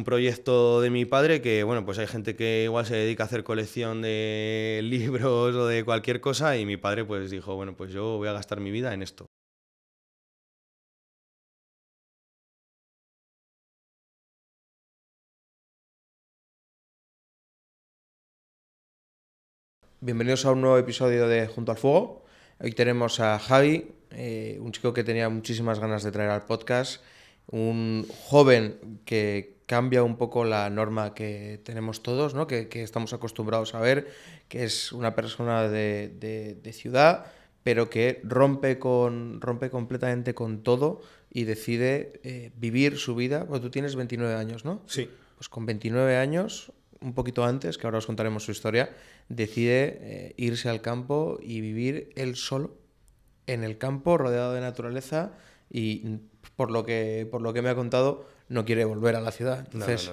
un proyecto de mi padre que, bueno, pues hay gente que igual se dedica a hacer colección de libros o de cualquier cosa y mi padre pues dijo, bueno, pues yo voy a gastar mi vida en esto. Bienvenidos a un nuevo episodio de Junto al Fuego. Hoy tenemos a Javi, eh, un chico que tenía muchísimas ganas de traer al podcast, un joven que, cambia un poco la norma que tenemos todos, ¿no? que, estamos acostumbrados a ver, que es una persona de, ciudad, pero que rompe, con, rompe completamente con todo y decide eh, vivir su vida. Bueno, tú tienes 29 años, ¿no? Sí. Pues con 29 años, un poquito antes, que ahora os contaremos su historia, decide eh, irse al campo y vivir él solo, en el campo, rodeado de naturaleza y por lo que, por lo que me ha contado, no quiere volver a la ciudad. Entonces,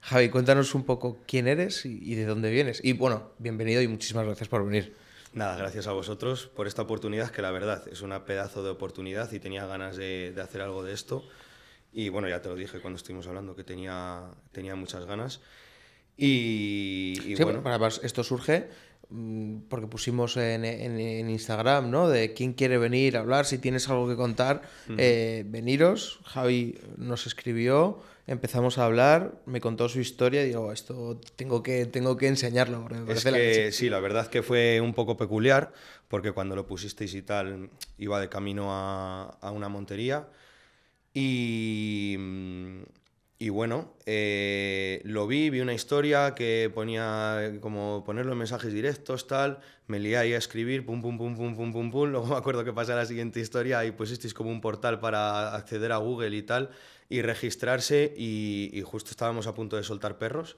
Javi, cuéntanos un poco quién eres y, de dónde vienes. Y bueno, bienvenido y muchísimas gracias por venir. Nada, gracias a vosotros por esta oportunidad, que la verdad es una pedazo de oportunidad y tenía ganas de, hacer algo de esto. Y bueno, ya te lo dije cuando estuvimos hablando que tenía, tenía muchas ganas. Y, bueno. Para, esto surge Mm, porque pusimos en, Instagram, ¿no? De quién quiere venir a hablar, si tienes algo que contar, eh, veniros. Javi nos escribió, empezamos a hablar, me contó su historia y digo, oh, esto tengo que, tengo que enseñarlo. sí, la verdad que fue un poco peculiar, porque cuando lo pusisteis y tal, iba de camino a, a una montería y mm, y bueno, eh, lo vi, vi una historia que ponía como poner los mensajes directos, tal, me lié ahí a escribir, pum, pum, pum, pum, pum, pum, pum, luego me acuerdo que pasa la siguiente historia y pues este es como un portal para acceder a Google y tal, y registrarse, y justo estábamos a punto de soltar perros,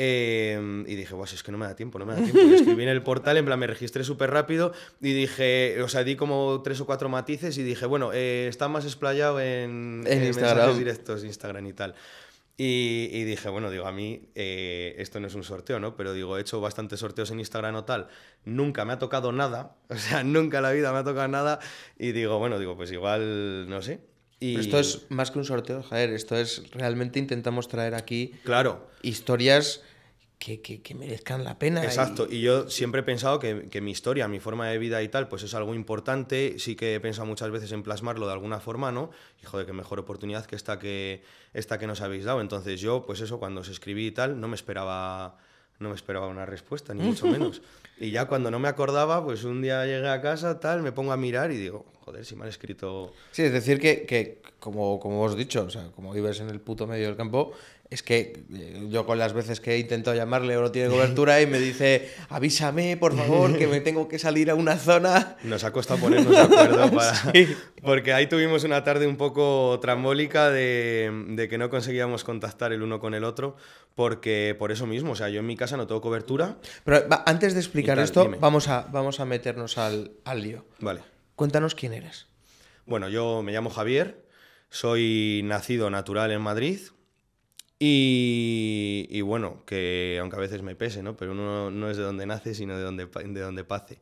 Em, y dije, si es que no me da tiempo, no me da tiempo. Y escribí en el portal, en plan, me registré súper rápido y dije, o sea, di como tres o cuatro matices y dije, bueno, eh, está más explayado en, en, en directos, Instagram y tal. Y, dije, bueno, digo, a mí eh, esto no es un sorteo, ¿no? Pero digo, he hecho bastantes sorteos en Instagram o tal, nunca me ha tocado nada, o sea, nunca en la vida me ha tocado nada. Y digo, bueno, digo, pues igual, no sé, esto es más que un sorteo, Javier. Esto es realmente intentamos traer aquí claro. historias que, merezcan la pena. Exacto. Y, yo siempre he pensado que, que, mi historia, mi forma de vida y tal, pues es algo importante. Sí que he pensado muchas veces en plasmarlo de alguna forma, ¿no? Y joder, qué mejor oportunidad que esta que, esta que nos habéis dado. Entonces yo, pues eso, cuando os escribí y tal, no me esperaba no me esperaba una respuesta, ni mucho menos. y ya cuando no me acordaba, pues un día llegué a casa, tal, me pongo a mirar y digo, joder, si me han escrito... Sí, es decir, que, que como, como os he dicho, o sea, como vives en el puto medio del campo, es que eh, yo con las veces que he intentado llamarle o no tiene cobertura y me dice, avísame por favor que me tengo que salir a una zona. Nos ha costado ponernos de acuerdo para... porque ahí tuvimos una tarde un poco trambólica de, que no conseguíamos contactar el uno con el otro porque por eso mismo, o sea, yo en mi casa no tengo cobertura. Pero antes de explicar esto, vamos a, vamos a meternos al, al lío. Vale. Cuéntanos quién eres. Bueno, yo me llamo Javier, soy nacido natural en Madrid, y, bueno, que aunque a veces me pese, ¿no? Pero uno no es de donde nace, sino de donde, de pase.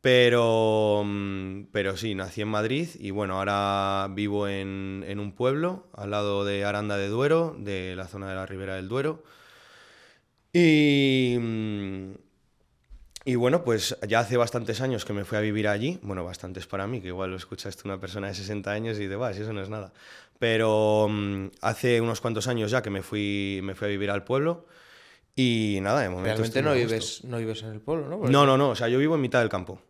Pero, mm, pero sí, nací en Madrid y bueno, ahora vivo en, un pueblo al lado de Aranda de Duero, de la zona de la Ribera del Duero. Mm, y, bueno, pues ya hace bastantes años que me fui a vivir allí, bueno, bastantes para mí, que igual lo escuchaste una persona de 60 años y te vas, eso no es nada. Pero mm, hace unos cuantos años ya que me fui, me fui a vivir al pueblo y nada, de momento... Realmente no vives, no vives en el pueblo, ¿no? no, no, no, o sea, yo vivo en mitad del campo.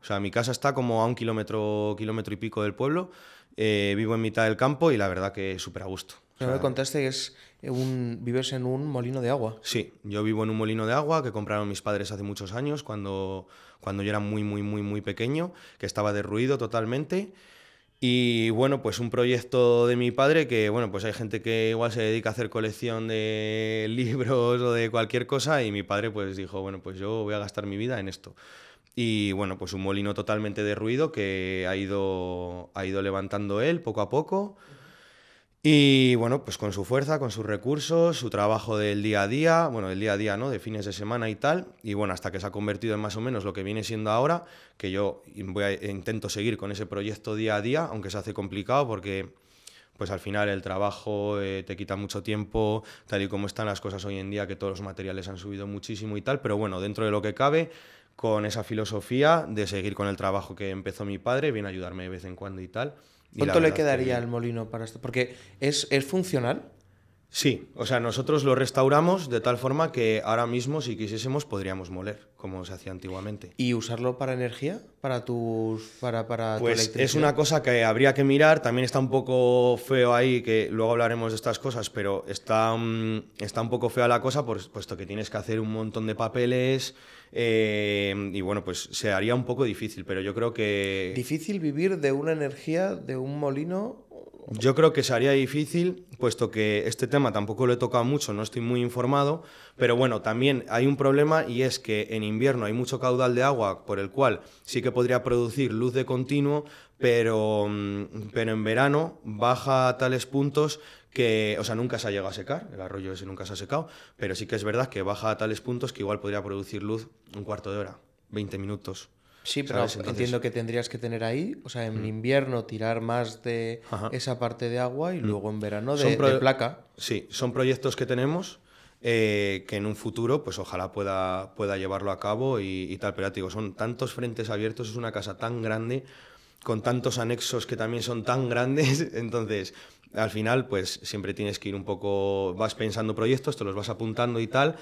O sea, mi casa está como a un kilómetro, kilómetro y pico del pueblo, eh, vivo en mitad del campo y la verdad que súper a gusto. me contaste que es vives en un molino de agua. Sí, yo vivo en un molino de agua que compraron mis padres hace muchos años, cuando, cuando yo era muy, muy, muy, muy pequeño, que estaba derruido totalmente. Y bueno, pues un proyecto de mi padre que, bueno, pues hay gente que igual se dedica a hacer colección de libros o de cualquier cosa y mi padre pues dijo, bueno, pues yo voy a gastar mi vida en esto. Y bueno, pues un molino totalmente derruido que ha ido, ha ido levantando él poco a poco. Y bueno, pues con su fuerza, con sus recursos, su trabajo del día a día, bueno, del día a día, ¿no? De fines de semana y tal. Y bueno, hasta que se ha convertido en más o menos lo que viene siendo ahora, que yo voy a, intento seguir con ese proyecto día a día, aunque se hace complicado porque pues al final el trabajo eh, te quita mucho tiempo, tal y como están las cosas hoy en día, que todos los materiales han subido muchísimo y tal, pero bueno, dentro de lo que cabe, con esa filosofía de seguir con el trabajo que empezó mi padre, viene a ayudarme de vez en cuando y tal. ¿Cuánto le quedaría al molino para esto? Porque es, es funcional. Sí, o sea, nosotros lo restauramos de tal forma que ahora mismo, si quisiésemos, podríamos moler, como se hacía antiguamente. ¿Y usarlo para energía? ¿Para tus para, para Pues es una cosa que habría que mirar. También está un poco feo ahí, que luego hablaremos de estas cosas, pero está, mm, está un poco fea la cosa, puesto que tienes que hacer un montón de papeles. Eh, y bueno, pues se haría un poco difícil, pero yo creo que... Difícil vivir de una energía, de un molino yo creo que se haría difícil, puesto que este tema tampoco lo he tocado mucho, no estoy muy informado, pero bueno, también hay un problema y es que en invierno hay mucho caudal de agua por el cual sí que podría producir luz de continuo, pero, mm, pero en verano baja a tales puntos que, o sea, nunca se ha llegado a secar, el arroyo ese nunca se ha secado, pero sí que es verdad que baja a tales puntos que igual podría producir luz un cuarto de hora, 20 minutos. Sí, pero entiendo que tendrías que tener ahí, o sea, en invierno tirar más de esa parte de agua y luego en verano de, placa. Sí, son proyectos que tenemos eh, que en un futuro, pues ojalá pueda, pueda llevarlo a cabo y, tal. Pero digo, son tantos frentes abiertos, es una casa tan grande, con tantos anexos que también son tan grandes. Entonces, al final pues siempre tienes que ir un poco, vas pensando proyectos, te los vas apuntando y tal,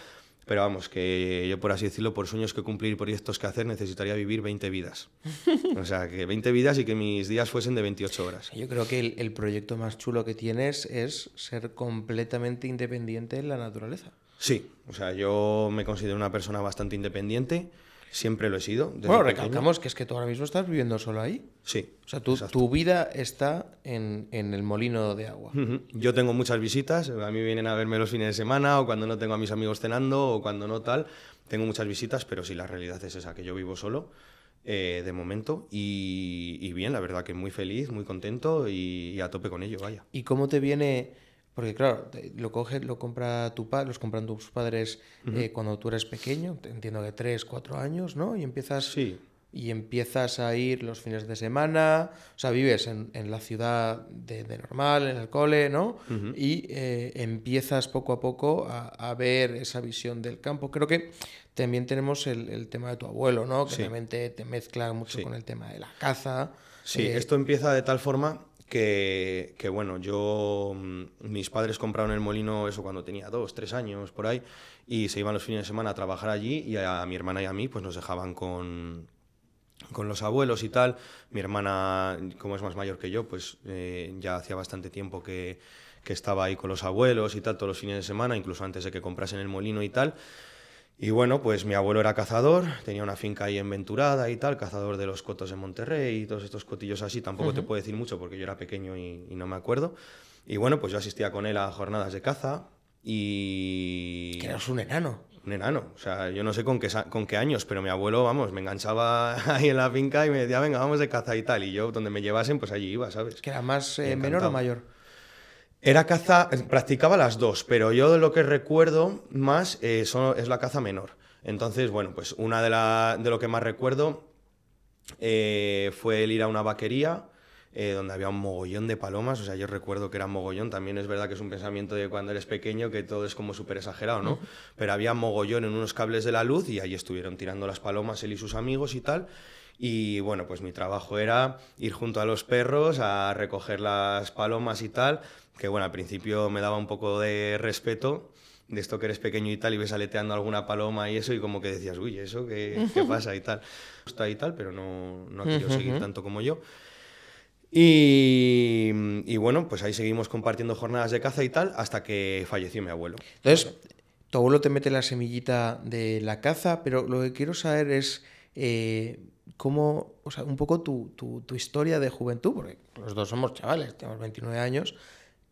pero vamos, que yo por así decirlo, por sueños que cumplir, proyectos que hacer, necesitaría vivir 20 vidas. O sea, que 20 vidas y que mis días fuesen de 28 horas. Yo creo que el, el proyecto más chulo que tienes es ser completamente independiente en la naturaleza. Sí, o sea, yo me considero una persona bastante independiente Siempre lo he sido. Bueno, recalcamos que es que tú ahora mismo estás viviendo solo ahí. Sí. O sea, tú, tu vida está en, el molino de agua. Yo tengo muchas visitas, a mí vienen a verme los fines de semana o cuando no tengo a mis amigos cenando o cuando no tal. Tengo muchas visitas, pero sí, la realidad es esa, que yo vivo solo eh, de momento y, bien, la verdad que muy feliz, muy contento y a tope con ello, vaya. ¿Y cómo te viene porque claro, lo coge, lo compra tu pa los compran tus padres eh, cuando tú eres pequeño, entiendo que 3, 4 años, ¿no? Y empiezas, y empiezas a ir los fines de semana, o sea, vives en, la ciudad de, normal, en el cole, ¿no? Y eh, empiezas poco a poco a, ver esa visión del campo. Creo que también tenemos el, tema de tu abuelo, ¿no? Que obviamente te mezcla mucho con el tema de la caza. Sí, eh, esto empieza de tal forma que, bueno, yo, mm, mis padres compraron el molino eso cuando tenía dos, tres años, por ahí, y se iban los fines de semana a trabajar allí y a, mi hermana y a mí pues nos dejaban con, con los abuelos y tal. Mi hermana, como es más mayor que yo, pues eh, ya hacía bastante tiempo que, que, estaba ahí con los abuelos y tal, todos los fines de semana, incluso antes de que comprasen el molino y tal. Y bueno, pues mi abuelo era cazador, tenía una finca ahí en Venturada y tal, cazador de los cotos de Monterrey y todos estos cotillos así. Tampoco te puedo decir mucho porque yo era pequeño y, no me acuerdo. Y bueno, pues yo asistía con él a jornadas de caza y... Que eras un enano un enano. O sea, yo no sé con qué, con qué años, pero mi abuelo, vamos, me enganchaba ahí en la finca y me decía, venga, vamos de caza y tal. Y yo, donde me llevasen, pues allí iba, ¿sabes? ¿Que era más eh, menor o mayor? Era caza, practicaba las dos, pero yo de lo que recuerdo más eh, es la caza menor. Entonces, bueno, pues una de, de lo que más recuerdo eh, fue el ir a una vaquería eh, donde había un mogollón de palomas, o sea, yo recuerdo que era mogollón, también es verdad que es un pensamiento de cuando eres pequeño que todo es como súper exagerado, ¿no? Pero había mogollón en unos cables de la luz y ahí estuvieron tirando las palomas él y sus amigos y tal. Y bueno, pues mi trabajo era ir junto a los perros a recoger las palomas y tal que bueno, al principio me daba un poco de respeto de esto que eres pequeño y tal y ves aleteando alguna paloma y eso y como que decías, uy, ¿eso qué, qué pasa y tal? Está y tal, pero no, no ha seguir tanto como yo. Y, y, bueno, pues ahí seguimos compartiendo jornadas de caza y tal hasta que falleció mi abuelo. Entonces, tu abuelo te mete la semillita de la caza, pero lo que quiero saber es eh, cómo, o sea, un poco tu, tu, tu historia de juventud, porque los dos somos chavales, tenemos 29 años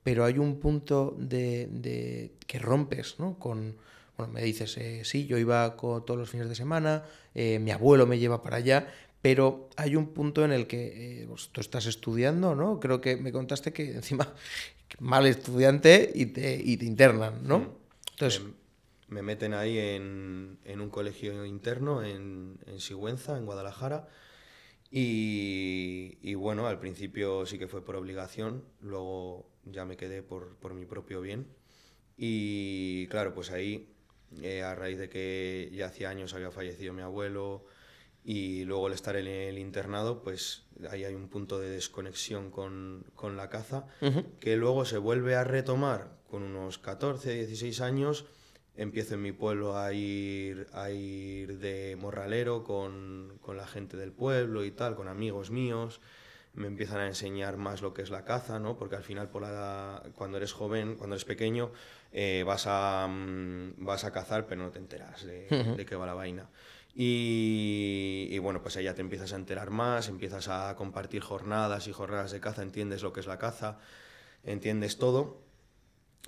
pero hay un punto de, que rompes, ¿no? Con, bueno, me dices, eh, sí, yo iba todos los fines de semana, eh, mi abuelo me lleva para allá, pero hay un punto en el que eh, pues, tú estás estudiando, ¿no? Creo que me contaste que encima mal estudiante y te, internan, ¿no? Entonces... Em, me, meten ahí en, un colegio interno en Sigüenza, en Guadalajara, y, bueno, al principio sí que fue por obligación, luego ya me quedé por, mi propio bien. Y claro, pues ahí, eh, a raíz de que ya hacía años había fallecido mi abuelo y luego el estar en el internado, pues ahí hay un punto de desconexión con, la caza, que luego se vuelve a retomar con unos 14, 16 años empiezo en mi pueblo a ir, a ir de morralero con, la gente del pueblo y tal, con amigos míos. Me empiezan a enseñar más lo que es la caza, ¿no? Porque al final, cuando eres joven, cuando eres pequeño, eh, vas, a, mm, vas a cazar, pero no te enteras de, qué va la vaina. Y, y, bueno, pues ahí ya te empiezas a enterar más, empiezas a compartir jornadas y jornadas de caza, entiendes lo que es la caza, entiendes todo.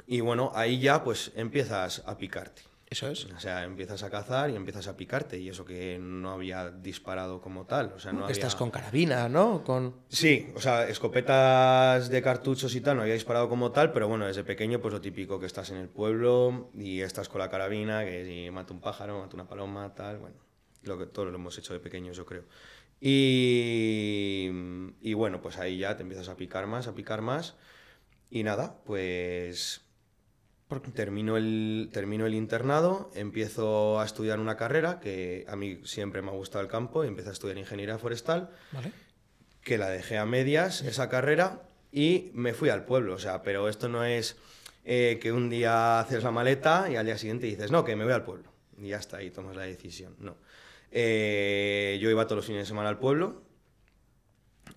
Y bueno, ahí ya pues empiezas a picarte. Eso es. O sea, empiezas a cazar y empiezas a picarte. Y eso que no había disparado como tal. O sea, no Estás con carabina, ¿no? Con... Sí, o sea, escopetas de cartuchos y tal, no había disparado como tal, pero bueno, desde pequeño, pues lo típico que estás en el pueblo y estás con la carabina, que si mata un pájaro, mata una paloma, tal, bueno. Lo que todos lo hemos hecho de pequeños, yo creo. Y, y bueno, pues ahí ya te empiezas a picar más, a picar más. Y nada, pues porque... Termino el, termino el internado, empiezo a estudiar una carrera, que a mí siempre me ha gustado el campo, y empiezo a estudiar ingeniería forestal, que la dejé a medias, esa carrera, y me fui al pueblo. O sea, pero esto no es eh, que un día haces la maleta y al día siguiente dices, no, que me voy al pueblo. Y ya está, ahí tomas la decisión. No. Eh, yo iba todos los fines de semana al pueblo,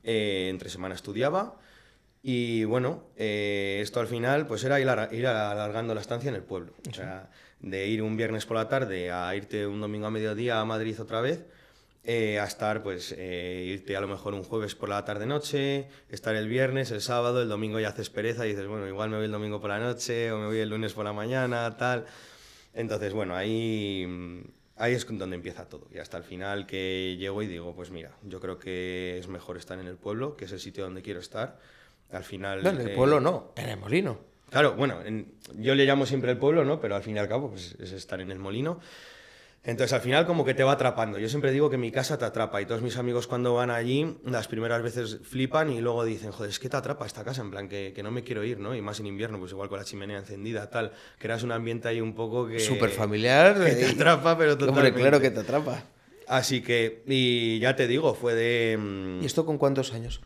eh, entre semana estudiaba, y bueno, eh, esto al final pues era ir, alargando la estancia en el pueblo. O sea, de ir un viernes por la tarde a irte un domingo a mediodía a Madrid otra vez, eh, a estar pues eh, irte a lo mejor un jueves por la tarde noche, estar el viernes, el sábado, el domingo ya haces pereza y dices, bueno, igual me voy el domingo por la noche o me voy el lunes por la mañana, tal. Entonces, bueno, ahí mm, ahí es donde empieza todo. Y hasta el final que llego y digo, pues mira, yo creo que es mejor estar en el pueblo, que es el sitio donde quiero estar al final. No, en el eh, pueblo no, en el molino. Claro, bueno, yo le llamo siempre el pueblo, ¿no? Pero al fin y al cabo, pues es estar en el molino. Entonces al final como que te va atrapando. Yo siempre digo que mi casa te atrapa y todos mis amigos cuando van allí las primeras veces flipan y luego dicen, joder, es que te atrapa esta casa, en plan que, que no me quiero ir, ¿no? Y más en invierno, pues igual con la chimenea encendida, tal, creas un ambiente ahí un poco que... Súper familiar. Que te atrapa, pero totalmente. Hombre, claro que te atrapa. Así que, y ya te digo, fue de... Mm, ¿Y esto con cuántos años?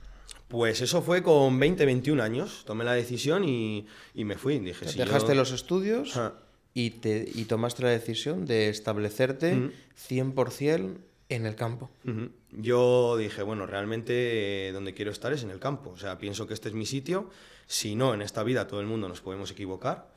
Pues eso fue con 20, 21 años. Tomé la decisión y, me fui. Dejaste los estudios y, tomaste la decisión de establecerte 100% en el campo. Yo dije, bueno, realmente eh, donde quiero estar es en el campo. O sea, pienso que este es mi sitio. Si no, en esta vida todo el mundo nos podemos equivocar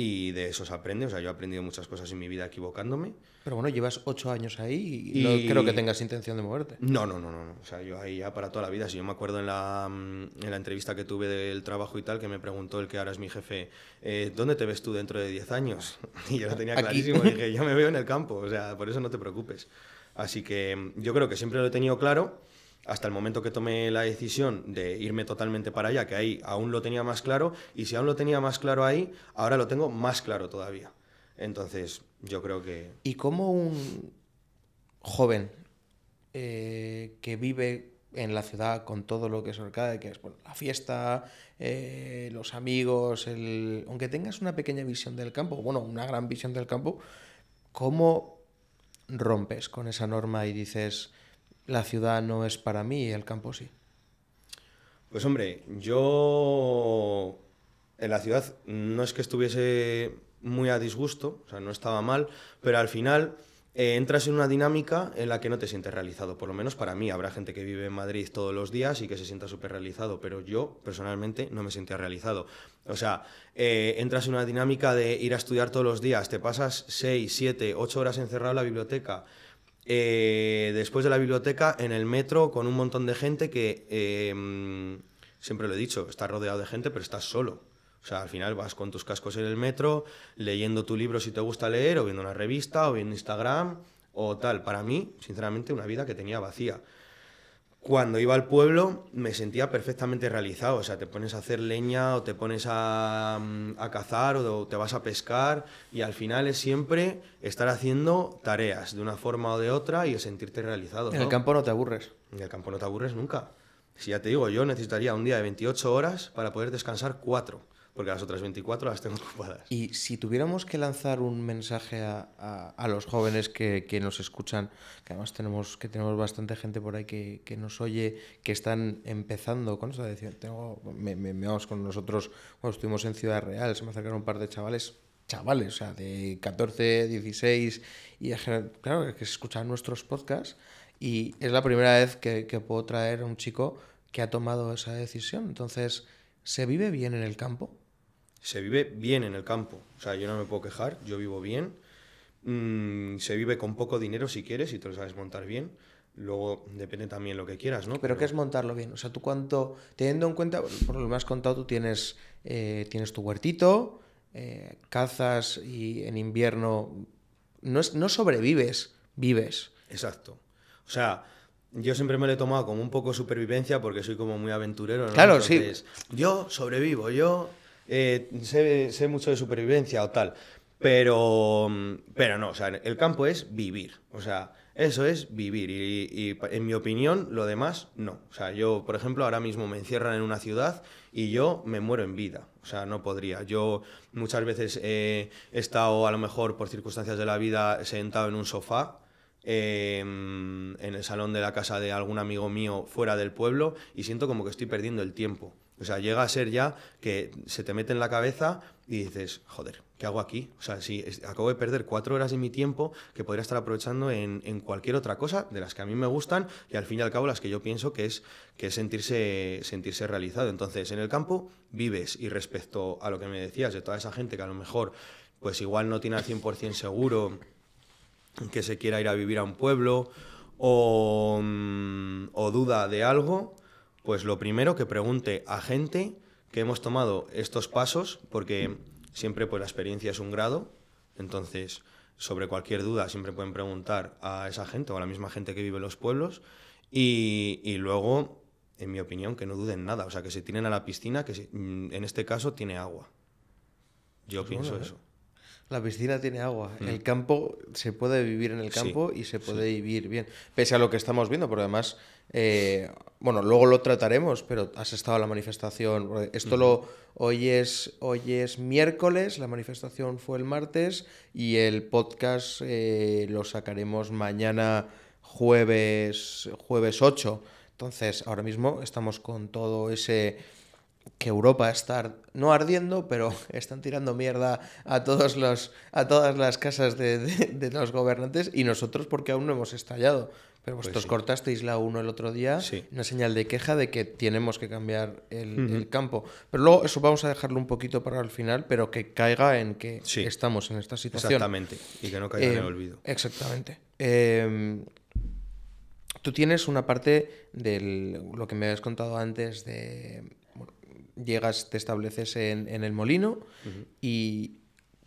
y de eso se aprende. O sea, yo he aprendido muchas cosas en mi vida equivocándome. Pero bueno, llevas ocho años ahí y, no creo que tengas intención de moverte. No, no, no, no. O sea, yo ahí ya para toda la vida. Si yo me acuerdo en la, mm, en la entrevista que tuve del trabajo y tal, que me preguntó el que ahora es mi jefe, eh, ¿dónde te ves tú dentro de diez años? Y yo lo tenía clarísimo. Dije, yo me veo en el campo. O sea, por eso no te preocupes. Así que mm, yo creo que siempre lo he tenido claro hasta el momento que tomé la decisión de irme totalmente para allá, que ahí aún lo tenía más claro, y si aún lo tenía más claro ahí, ahora lo tengo más claro todavía. Entonces, yo creo que... ¿Y cómo un joven eh, que vive en la ciudad con todo lo que es Orcade, que es la fiesta, eh, los amigos, el... aunque tengas una pequeña visión del campo, bueno, una gran visión del campo, ¿cómo rompes con esa norma y dices, la ciudad no es para mí y el campo sí. Pues hombre, yo en la ciudad no es que estuviese muy a disgusto, o sea, no estaba mal, pero al final eh, entras en una dinámica en la que no te sientes realizado, por lo menos para mí. Habrá gente que vive en Madrid todos los días y que se sienta súper realizado, pero yo personalmente no me sentía realizado. O sea, eh, entras en una dinámica de ir a estudiar todos los días, te pasas seis, siete, ocho horas encerrado en la biblioteca. Eh, después de la biblioteca, en el metro, con un montón de gente que, em, siempre lo he dicho, estás rodeado de gente, pero estás solo. O sea, al final vas con tus cascos en el metro, leyendo tu libro si te gusta leer, o viendo una revista, o viendo Instagram, o tal. Para mí, sinceramente, una vida que tenía vacía cuando iba al pueblo me sentía perfectamente realizado. O sea, te pones a hacer leña o te pones mm, a, cazar o te vas a pescar y al final es siempre estar haciendo tareas de una forma o de otra y sentirte realizado. En el campo no te aburres. En el campo no te aburres nunca. Si ya te digo, yo necesitaría un día de 28 horas para poder descansar 4 porque las otras 24 las tengo ocupadas. Y si tuviéramos que lanzar un mensaje a, a, los jóvenes que, que, nos escuchan, que además tenemos, que tenemos bastante gente por ahí que, que nos oye, que están empezando con eso, decir, tengo, me, vamos con nosotros cuando estuvimos en Ciudad Real, se me acercaron un par de chavales chavales, o sea, de 14, 16, y claro, que se escuchan nuestros podcasts, y es la primera vez que, que, puedo traer a un chico que ha tomado esa decisión. Entonces, ¿se vive bien en el campo? se vive bien en el campo. O sea, yo no me puedo quejar, yo vivo bien. Mm, se vive con poco dinero si quieres, y te lo sabes montar bien. Luego depende también lo que quieras, ¿no? Pero, ¿qué es montarlo bien? O sea, tú cuánto, teniendo en cuenta, por lo que me has contado, tú tienes, eh, tienes tu huertito, eh, cazas y en invierno no, no sobrevives, vives. Exacto. O sea, yo siempre me lo he tomado como un poco supervivencia porque soy como muy aventurero. Claro, sí. Yo sobrevivo, yo eh, sé, mucho de supervivencia o tal. Pero, pero no, o sea, el campo es vivir. O sea, eso es vivir. Y, en mi opinión, lo demás, no. O sea, yo, por ejemplo, ahora mismo me encierran en una ciudad y yo me muero en vida. O sea, no podría. Yo muchas veces he estado, a lo mejor por circunstancias de la vida, sentado en un sofá. Em, en el salón de la casa de algún amigo mío fuera del pueblo y siento como que estoy perdiendo el tiempo. O sea, llega a ser ya que se te mete en la cabeza y dices, joder, ¿qué hago aquí? O sea, si acabo de perder cuatro horas de mi tiempo que podría estar aprovechando en, cualquier otra cosa de las que a mí me gustan y al fin y al cabo las que yo pienso que es, que sentirse, sentirse realizado. Entonces, en el campo vives y respecto a lo que me decías de toda esa gente que a lo mejor pues igual no tiene al 100% seguro que se quiera ir a vivir a un pueblo o, mm, o duda de algo, pues lo primero que pregunte a gente que hemos tomado estos pasos, porque siempre pues la experiencia es un grado, entonces sobre cualquier duda siempre pueden preguntar a esa gente o a la misma gente que vive en los pueblos y, luego, en mi opinión, que no duden nada, o sea, que se tiren a la piscina, que mm, en este caso tiene agua. Yo pues pienso eso. ¿eh? La piscina tiene agua. Mm. El campo, se puede vivir en el campo y se puede vivir bien. Pese a lo que estamos viendo, Por además eh, bueno, luego lo trataremos, pero has estado en la manifestación. Esto lo hoy es, hoy es miércoles, la manifestación fue el martes y el podcast eh, lo sacaremos mañana jueves, jueves 8. Entonces, ahora mismo estamos con todo ese que Europa está no ardiendo, pero están tirando mierda a, todos los, a todas las casas de los gobernantes y nosotros porque aún no hemos estallado. Pero pues vosotros cortasteis la 1 el otro día, una señal de queja de que tenemos que cambiar el, campo. Pero luego eso vamos a dejarlo un poquito para el final, pero que caiga en que estamos en esta situación. Exactamente, y que no caiga en el eh, olvido. Exactamente. Em, tú tienes una parte de lo que me habías contado antes de... llegas, te estableces en, el molino y,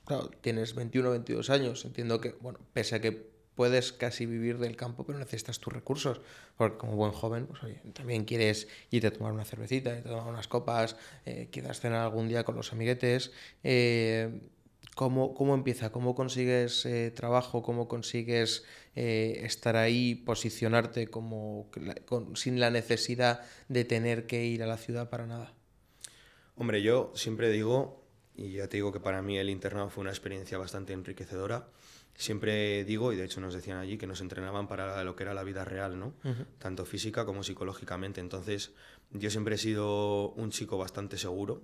claro, tienes 21 22 años. Entiendo que, bueno, pese a que puedes casi vivir del campo, pero necesitas tus recursos. Porque como buen joven, pues, también quieres irte a tomar una cervecita, irte a tomar unas copas, eh, quieras cenar algún día con los amiguetes. Eh, ¿cómo, empieza? ¿Cómo consigues eh, trabajo? ¿Cómo consigues eh, estar ahí, posicionarte como, sin la necesidad de tener que ir a la ciudad para nada? Hombre, yo siempre digo, y ya te digo que para mí el internado fue una experiencia bastante enriquecedora, siempre digo, y de hecho nos decían allí, que nos entrenaban para lo que era la vida real, ¿no? Tanto física como psicológicamente. Entonces, yo siempre he sido un chico bastante seguro.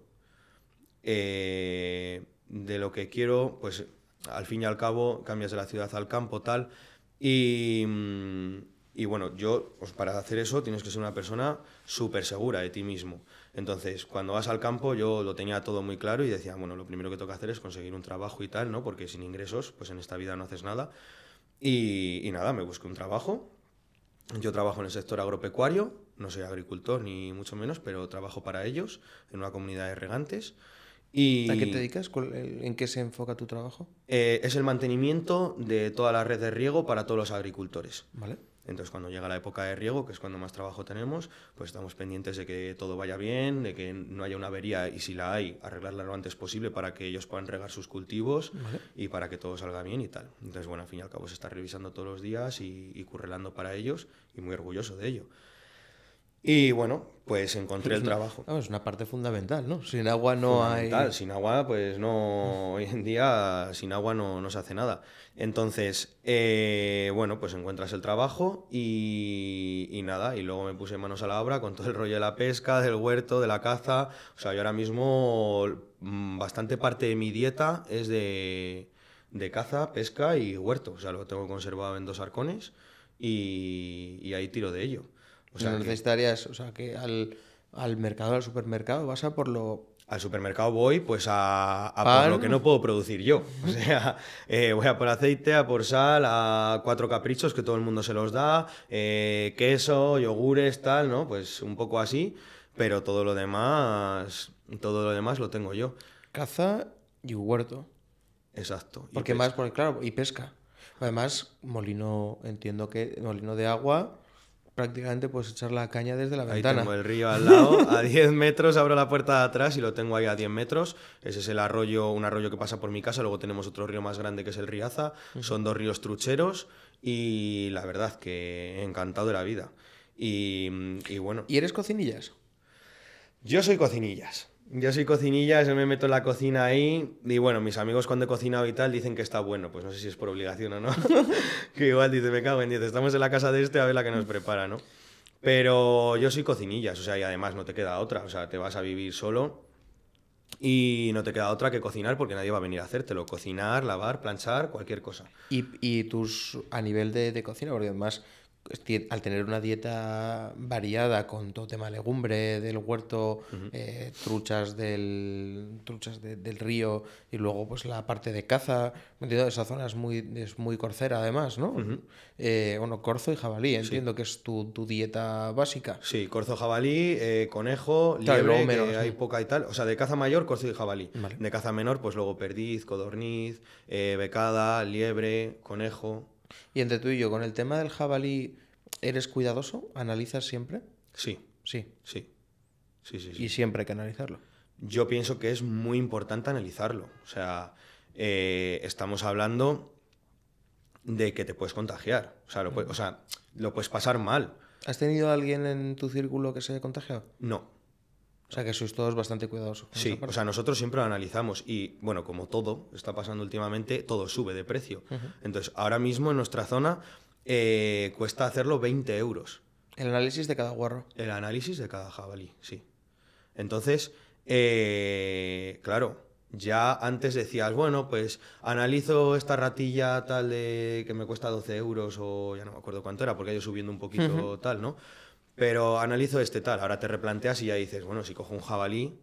Eh, de lo que quiero, pues al fin y al cabo, cambias de la ciudad al campo, tal. Y mm, y bueno, yo, pues, para hacer eso tienes que ser una persona súper segura de ti mismo. Entonces, cuando vas al campo yo lo tenía todo muy claro y decía, bueno, lo primero que toca hacer es conseguir un trabajo y tal, ¿no? Porque sin ingresos, pues en esta vida no haces nada. Y, nada, me busqué un trabajo. Yo trabajo en el sector agropecuario, no soy agricultor ni mucho menos, pero trabajo para ellos en una comunidad de regantes. Y, ¿A qué te dedicas? ¿En qué se enfoca tu trabajo? Eh, es el mantenimiento de toda la red de riego para todos los agricultores. Vale. Entonces, cuando llega la época de riego, que es cuando más trabajo tenemos, pues estamos pendientes de que todo vaya bien, de que no haya una avería y si la hay, arreglarla lo antes posible para que ellos puedan regar sus cultivos y para que todo salga bien y tal. Entonces, bueno, al fin y al cabo se está revisando todos los días y, y currelando para ellos y muy orgulloso de ello. Y bueno, pues encontré el trabajo. es una parte fundamental, ¿no? Sin agua no hay... Sin agua, pues no, mm. hoy en día sin agua no, se hace nada. Entonces, eh, bueno, pues encuentras el trabajo y, nada, y luego me puse manos a la obra con todo el rollo de la pesca, del huerto, de la caza. O sea, yo ahora mismo mm, bastante parte de mi dieta es de, caza, pesca y huerto. O sea, lo tengo conservado en dos arcones y, y ahí tiro de ello. O sea, necesitarías, o sea, que al, mercado, al supermercado, vas a por lo... Al supermercado voy pues a, por lo que no puedo producir yo. O sea, eh, voy a por aceite, a por sal, a cuatro caprichos que todo el mundo se los da, eh, queso, yogures, tal, ¿no? Pues un poco así, pero todo lo demás, todo lo demás lo tengo yo. Caza y huerto. Exacto. Porque más, porque claro, y pesca. Además, molino, entiendo que molino de agua prácticamente puedes echar la caña desde la ventana. Ahí tengo el río al lado, a 10 metros, abro la puerta de atrás y lo tengo ahí a 10 metros. Ese es el arroyo, un arroyo que pasa por mi casa, luego tenemos otro río más grande que es el Riaza, son dos ríos trucheros y la verdad que encantado de la vida. y bueno. ¿Y eres cocinillas? Yo soy cocinillas. Yo soy cocinilla, yo me meto en la cocina ahí y bueno, mis amigos cuando he cocinado y tal dicen que está bueno, pues no sé si es por obligación o no, que igual dice, me cago en 10, estamos en la casa de este a ver la que nos prepara, ¿no? Pero yo soy cocinillas, o sea, y además no te queda otra, o sea, te vas a vivir solo y no te queda otra que cocinar porque nadie va a venir a hacértelo, cocinar, lavar, planchar, cualquier cosa. Y, y tus, a nivel de, de cocina, porque más...? al tener una dieta variada con todo tema legumbre del huerto, eh, truchas del truchas del río y luego pues la parte de caza, entiendo esa zona es muy es muy corcera además, ¿no? Eh, bueno, corzo y jabalí, entiendo que es tu, dieta básica. Sí, corzo, jabalí, eh, conejo, liebre, hay poca y tal, o sea, de caza mayor corzo y jabalí, de caza menor pues luego perdiz, codorniz, becada, liebre, conejo. Y entre tú y yo, con el tema del jabalí, ¿eres cuidadoso? ¿Analizas siempre? Sí. Sí. Sí. Sí, sí, Y siempre hay que analizarlo. Yo pienso que es muy importante analizarlo. O sea, eh, estamos hablando de que te puedes contagiar. O sea, lo puedes, mm. o sea, lo puedes pasar mal. ¿Has tenido alguien en tu círculo que se haya contagiado? No. O sea que sois todos bastante cuidadosos. Sí, o sea, nosotros siempre lo analizamos y, bueno, como todo está pasando últimamente, todo sube de precio. Entonces, ahora mismo en nuestra zona eh, cuesta hacerlo 20 euros. El análisis de cada guarro. El análisis de cada jabalí, sí. Entonces, eh, claro, ya antes decías, bueno, pues analizo esta ratilla tal de que me cuesta 12 euros o ya no me acuerdo cuánto era, porque ha ido subiendo un poquito tal, ¿no? Pero analizo este tal, ahora te replanteas y ya dices, bueno, si cojo un jabalí,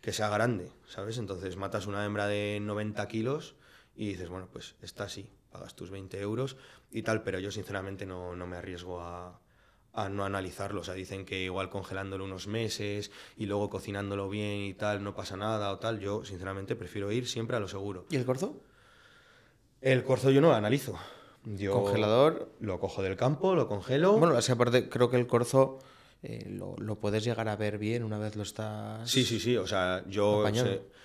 que sea grande, ¿sabes? Entonces matas una hembra de 90 kilos y dices, bueno, pues está así pagas tus 20 euros y tal, pero yo sinceramente no, me arriesgo a, a no analizarlo. O sea, dicen que igual congelándolo unos meses y luego cocinándolo bien y tal, no pasa nada o tal. Yo, sinceramente, prefiero ir siempre a lo seguro. ¿Y el corzo? El corzo yo no lo analizo congelador. Lo cojo del campo, lo congelo. Bueno, así aparte creo que el corzo eh, lo, lo, puedes llegar a ver bien una vez lo estás. Sí, sí, sí. O sea, yo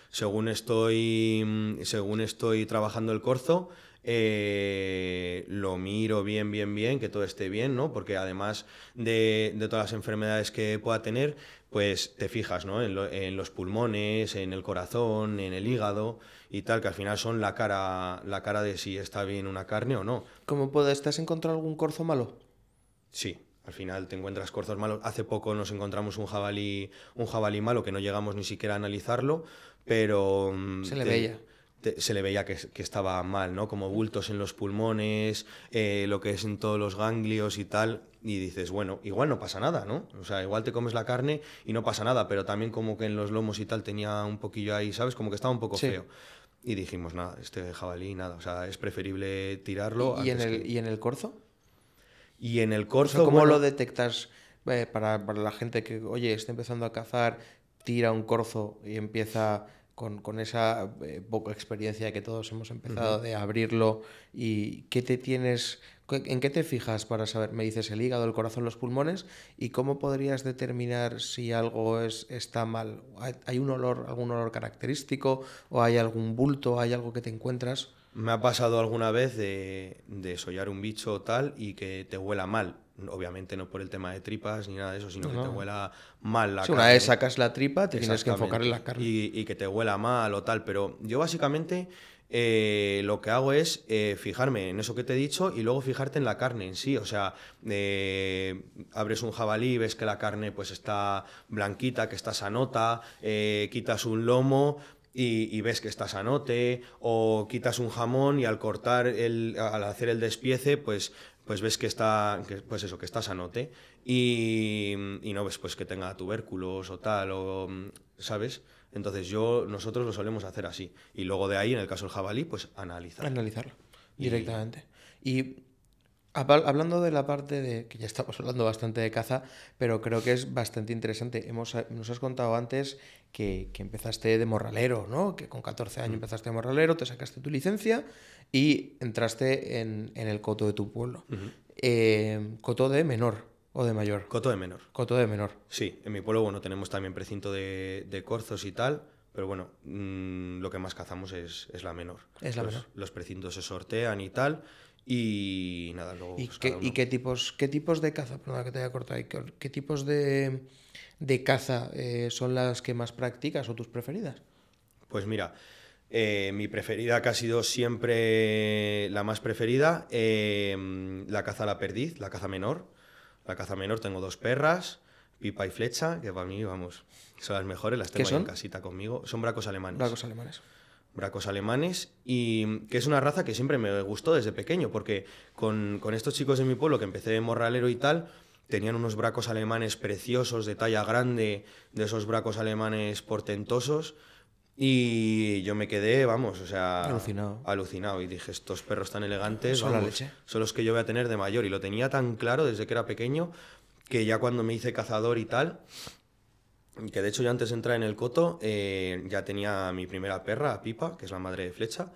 según estoy mm, según estoy trabajando el corzo, eh, lo miro bien, bien, bien, que todo esté bien, ¿no? Porque además de, todas las enfermedades que pueda tener, pues te fijas, ¿no? En, los pulmones, en el corazón, en el hígado y tal, que al final son la cara, la cara de si está bien una carne o no. ¿Cómo puedes? ¿Te has encontrado algún corzo malo? Sí, al final te encuentras corzos malos. Hace poco nos encontramos un jabalí, un jabalí malo que no llegamos ni siquiera a analizarlo, pero... Mm, Se le veía se le veía que, estaba mal, ¿no? Como bultos en los pulmones, eh, lo que es en todos los ganglios y tal. Y dices, bueno, igual no pasa nada, ¿no? O sea, igual te comes la carne y no pasa nada, pero también como que en los lomos y tal tenía un poquillo ahí, ¿sabes? Como que estaba un poco feo. Y dijimos, nada, este jabalí, nada, o sea, es preferible tirarlo. ¿Y, en, el, ¿y en el corzo? Y en el corzo. ¿Cómo lo detectas eh, para, para la gente que, oye, está empezando a cazar, tira un corzo y empieza con, con esa eh, poca experiencia que todos hemos empezado de abrirlo y qué te tienes, en qué te fijas para saber, me dices el hígado, el corazón, los pulmones y cómo podrías determinar si algo es, está mal. ¿Hay, un olor, algún olor característico o hay algún bulto, hay algo que te encuentras? Me ha pasado alguna vez de, de un bicho tal y que te huela mal, obviamente no por el tema de tripas ni nada de eso, sino que te huela mal la carne. Una vez sacas la tripa, te tienes que enfocar en la carne. Y, que te huela mal o tal, pero yo básicamente eh, lo que hago es eh, fijarme en eso que te he dicho y luego fijarte en la carne en sí. O sea, eh, abres un jabalí, ves que la carne pues está blanquita, que está sanota, quitas un lomo, y, y, ves que está sanote, o quitas un jamón y al cortar, el, al hacer el despiece, pues pues ves que está, pues eso, que sanote y, no ves pues que tenga tubérculos o tal, o, ¿sabes? Entonces yo, nosotros lo solemos hacer así. Y luego de ahí, en el caso del jabalí, pues analizar. Analizarlo, directamente. Y, hablando de la parte de, que ya estamos hablando bastante de caza, pero creo que es bastante interesante. Hemos, nos has contado antes que, empezaste de morralero, ¿no? Que con 14 años mm. empezaste de morralero, te sacaste tu licencia y entraste en, el coto de tu pueblo. Eh, coto de menor o de mayor. Coto de menor. Coto de menor. Sí, en mi pueblo, bueno, tenemos también precinto de, de corzos y tal, pero bueno, mm, lo que más cazamos es, la menor. Es la los, menor. Los precintos se sortean y tal, y nada, luego. ¿Y, pues qué, ¿y qué, tipos, qué tipos de caza, que te haya tipos de, caza eh, son las que más practicas o tus preferidas? Pues mira, eh, mi preferida que ha sido siempre la más preferida, em, la caza la perdiz, la caza menor. La caza menor tengo dos perras, pipa y flecha, que para mí, vamos, son las mejores, las tengo ahí en casita conmigo. Son bracos alemanes. Bracos alemanes bracos alemanes, y que es una raza que siempre me gustó desde pequeño, porque con, estos chicos de mi pueblo que empecé de morralero y tal, tenían unos bracos alemanes preciosos, de talla grande, de esos bracos alemanes portentosos, y yo me quedé, vamos, o sea. Alucinado. Y dije, estos perros tan elegantes ¿Son, son los que yo voy a tener de mayor. Y lo tenía tan claro desde que era pequeño que ya cuando me hice cazador y tal, que de hecho yo antes de entrar en el coto eh, ya tenía mi primera perra, Pipa, que es la madre de Flecha,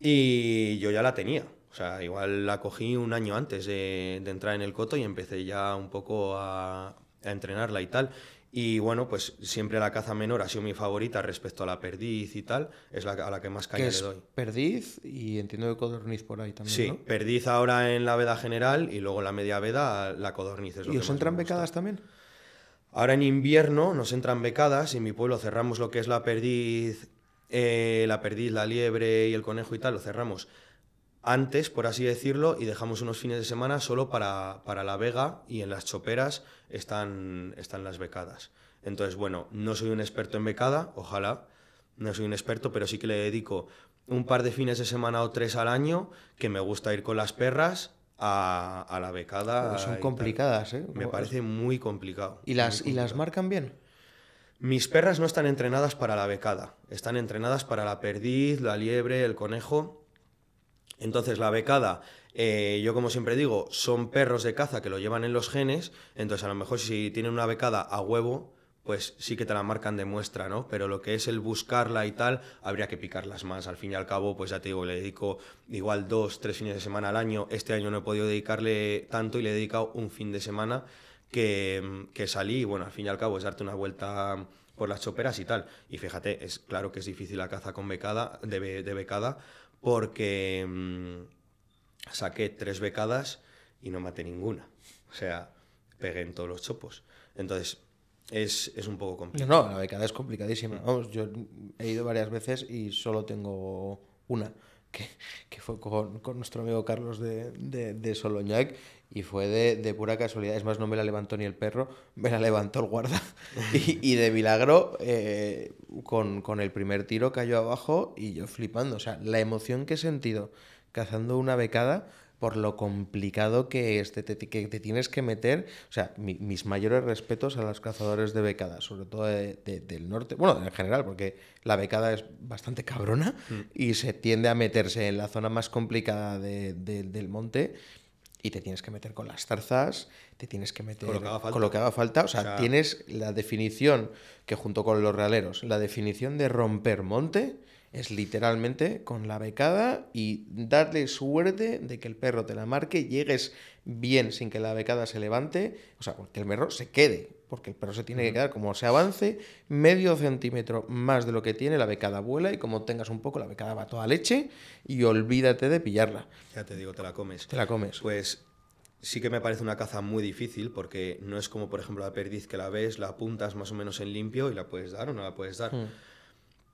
y yo ya la tenía. O sea, igual la cogí un año antes de, entrar en el coto y empecé ya un poco a, entrenarla y tal. Y bueno, pues siempre la caza menor ha sido mi favorita respecto a la perdiz y tal. Es la, a la que más caña le doy. Perdiz y entiendo que codorniz por ahí también. Sí, perdiz ahora en la veda general y luego la media veda, la codorniz. Es lo ¿Y os entran becadas también? Ahora en invierno nos entran becadas y en mi pueblo cerramos lo que es la perdiz, eh, la perdiz, la liebre y el conejo y tal, lo cerramos antes, por así decirlo, y dejamos unos fines de semana solo para, la vega y en las choperas están, están las becadas. Entonces, bueno, no soy un experto en becada, ojalá, no soy un experto, pero sí que le dedico un par de fines de semana o tres al año, que me gusta ir con las perras a, la becada. son complicadas, ¿eh? Me parece muy complicado. ¿Y las, ¿Y las marcan bien? Mis perras no están entrenadas para la becada, están entrenadas para la perdiz, la liebre, el conejo. Entonces la becada, eh, yo como siempre digo, son perros de caza que lo llevan en los genes, entonces a lo mejor si tienen una becada a huevo, pues sí que te la marcan de muestra, ¿no? Pero lo que es el buscarla y tal, habría que picarlas más. Al fin y al cabo, pues ya te digo, le dedico igual dos, tres fines de semana al año. Este año no he podido dedicarle tanto y le he dedicado un fin de semana que, salí y bueno, al fin y al cabo es darte una vuelta por las choperas y tal. Y fíjate, es claro que es difícil la caza con becada, de, becada, porque mm, saqué tres becadas y no maté ninguna. O sea, pegué en todos los chopos. Entonces, es, un poco complicado. No, la becada es complicadísima. Mm. Vamos, yo he ido varias veces y solo tengo una, que, fue con, nuestro amigo Carlos de, de, de Soloñac y fue de, pura casualidad. Es más, no me la levantó ni el perro, me la levantó el guarda. Y, y de milagro, eh, con, con el primer tiro cayó abajo y yo flipando. O sea, la emoción que he sentido cazando una becada por lo complicado que este te, tienes que meter. O sea, mis mayores respetos a los cazadores de becada, sobre todo del norte, bueno, en general, porque la becada es bastante cabrona mm. y se tiende a meterse en la zona más complicada del monte. Y te tienes que meter con las zarzas, te tienes que meter con lo que haga falta. o sea, tienes la definición, que junto con los realeros, la definición de romper monte es literalmente con la becada y darle suerte de que el perro te la marque, llegues bien sin que la becada se levante, o sea, que el perro se quede, porque el perro se tiene que quedar como se avance medio centímetro más de lo que tiene, la becada vuela y como tengas un poco, la becada va toda leche y olvídate de pillarla. Ya te digo, te la comes. Te la comes. Pues sí que me parece una caza muy difícil porque no es como, por ejemplo, la perdiz que la ves, la apuntas más o menos en limpio y la puedes dar o no la puedes dar. Hmm.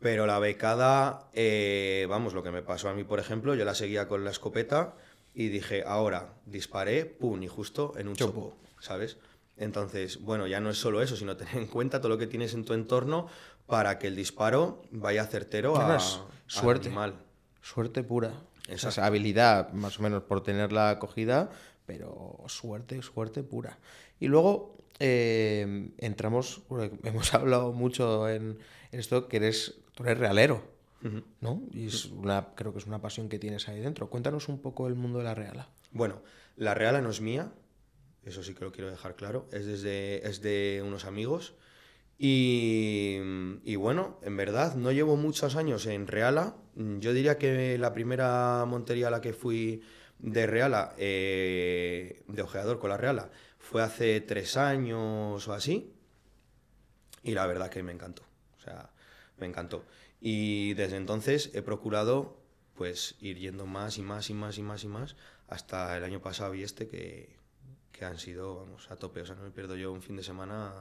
Pero la becada, eh, vamos, lo que me pasó a mí, por ejemplo, yo la seguía con la escopeta y dije, ahora disparé, pum, y justo en un chopo, ¿sabes? Entonces, bueno, ya no es solo eso, sino tener en cuenta todo lo que tienes en tu entorno para que el disparo vaya certero a, suerte. mal. Suerte pura. Esa habilidad, más o menos, por tenerla acogida, pero suerte, suerte pura. Y luego eh, entramos, hemos hablado mucho en esto, que eres tú eres realero, ¿no? Y es una, creo que es una pasión que tienes ahí dentro. Cuéntanos un poco el mundo de la reala. Bueno, la reala no es mía, eso sí que lo quiero dejar claro, es, desde, es de unos amigos. Y, bueno, en verdad, no llevo muchos años en Reala. Yo diría que la primera montería a la que fui de Reala, eh, de ojeador con la Reala, fue hace tres años o así. Y la verdad que me encantó. O sea, me encantó. Y desde entonces he procurado pues ir yendo más y más y más y más y más hasta el año pasado y este que, que han sido, vamos, a tope. O sea, no me pierdo yo un fin de semana,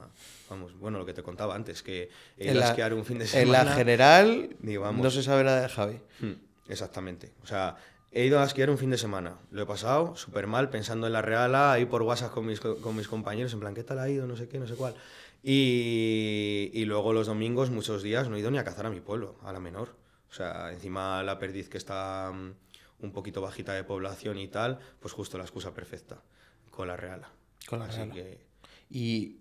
vamos, bueno, lo que te contaba antes, que a esquiar un fin de semana... En la general digamos, no se sabe nada de Javi. Hmm, exactamente. O sea, he ido a esquiar un fin de semana. Lo he pasado súper mal, pensando en la reala, ahí por guasas con mis, con mis compañeros, en plan, ¿qué tal ha ido? No sé qué, no sé cuál. Y, luego los domingos, muchos días, no he ido ni a cazar a mi pueblo, a la menor. O sea, encima la perdiz que está mm, un poquito bajita de población y tal, pues justo la excusa perfecta, con la reala. Con la reala. Y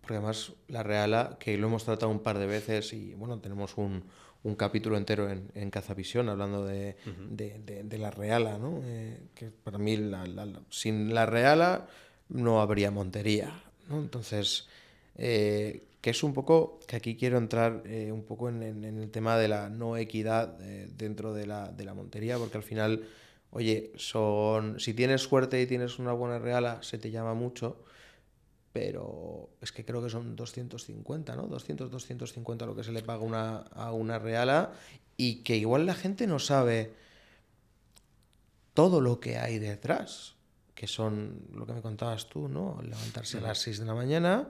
porque además la reala, que lo hemos tratado un par de veces y bueno, tenemos un, un capítulo entero en, en Cazavisión hablando de, de, la reala, ¿no? Eh, que para mí sin la reala no habría montería, ¿no? Entonces... Eh, que es un poco, que aquí quiero entrar eh, un poco en, el tema de la no equidad eh, dentro de la, de la, montería, porque al final, oye, son, si tienes suerte y tienes una buena reala, se te llama mucho, pero es que creo que son 250, ¿no? 200, 250 lo que se le paga una, a una reala y que igual la gente no sabe todo lo que hay detrás, que son lo que me contabas tú, ¿no? Levantarse a las 6 de la mañana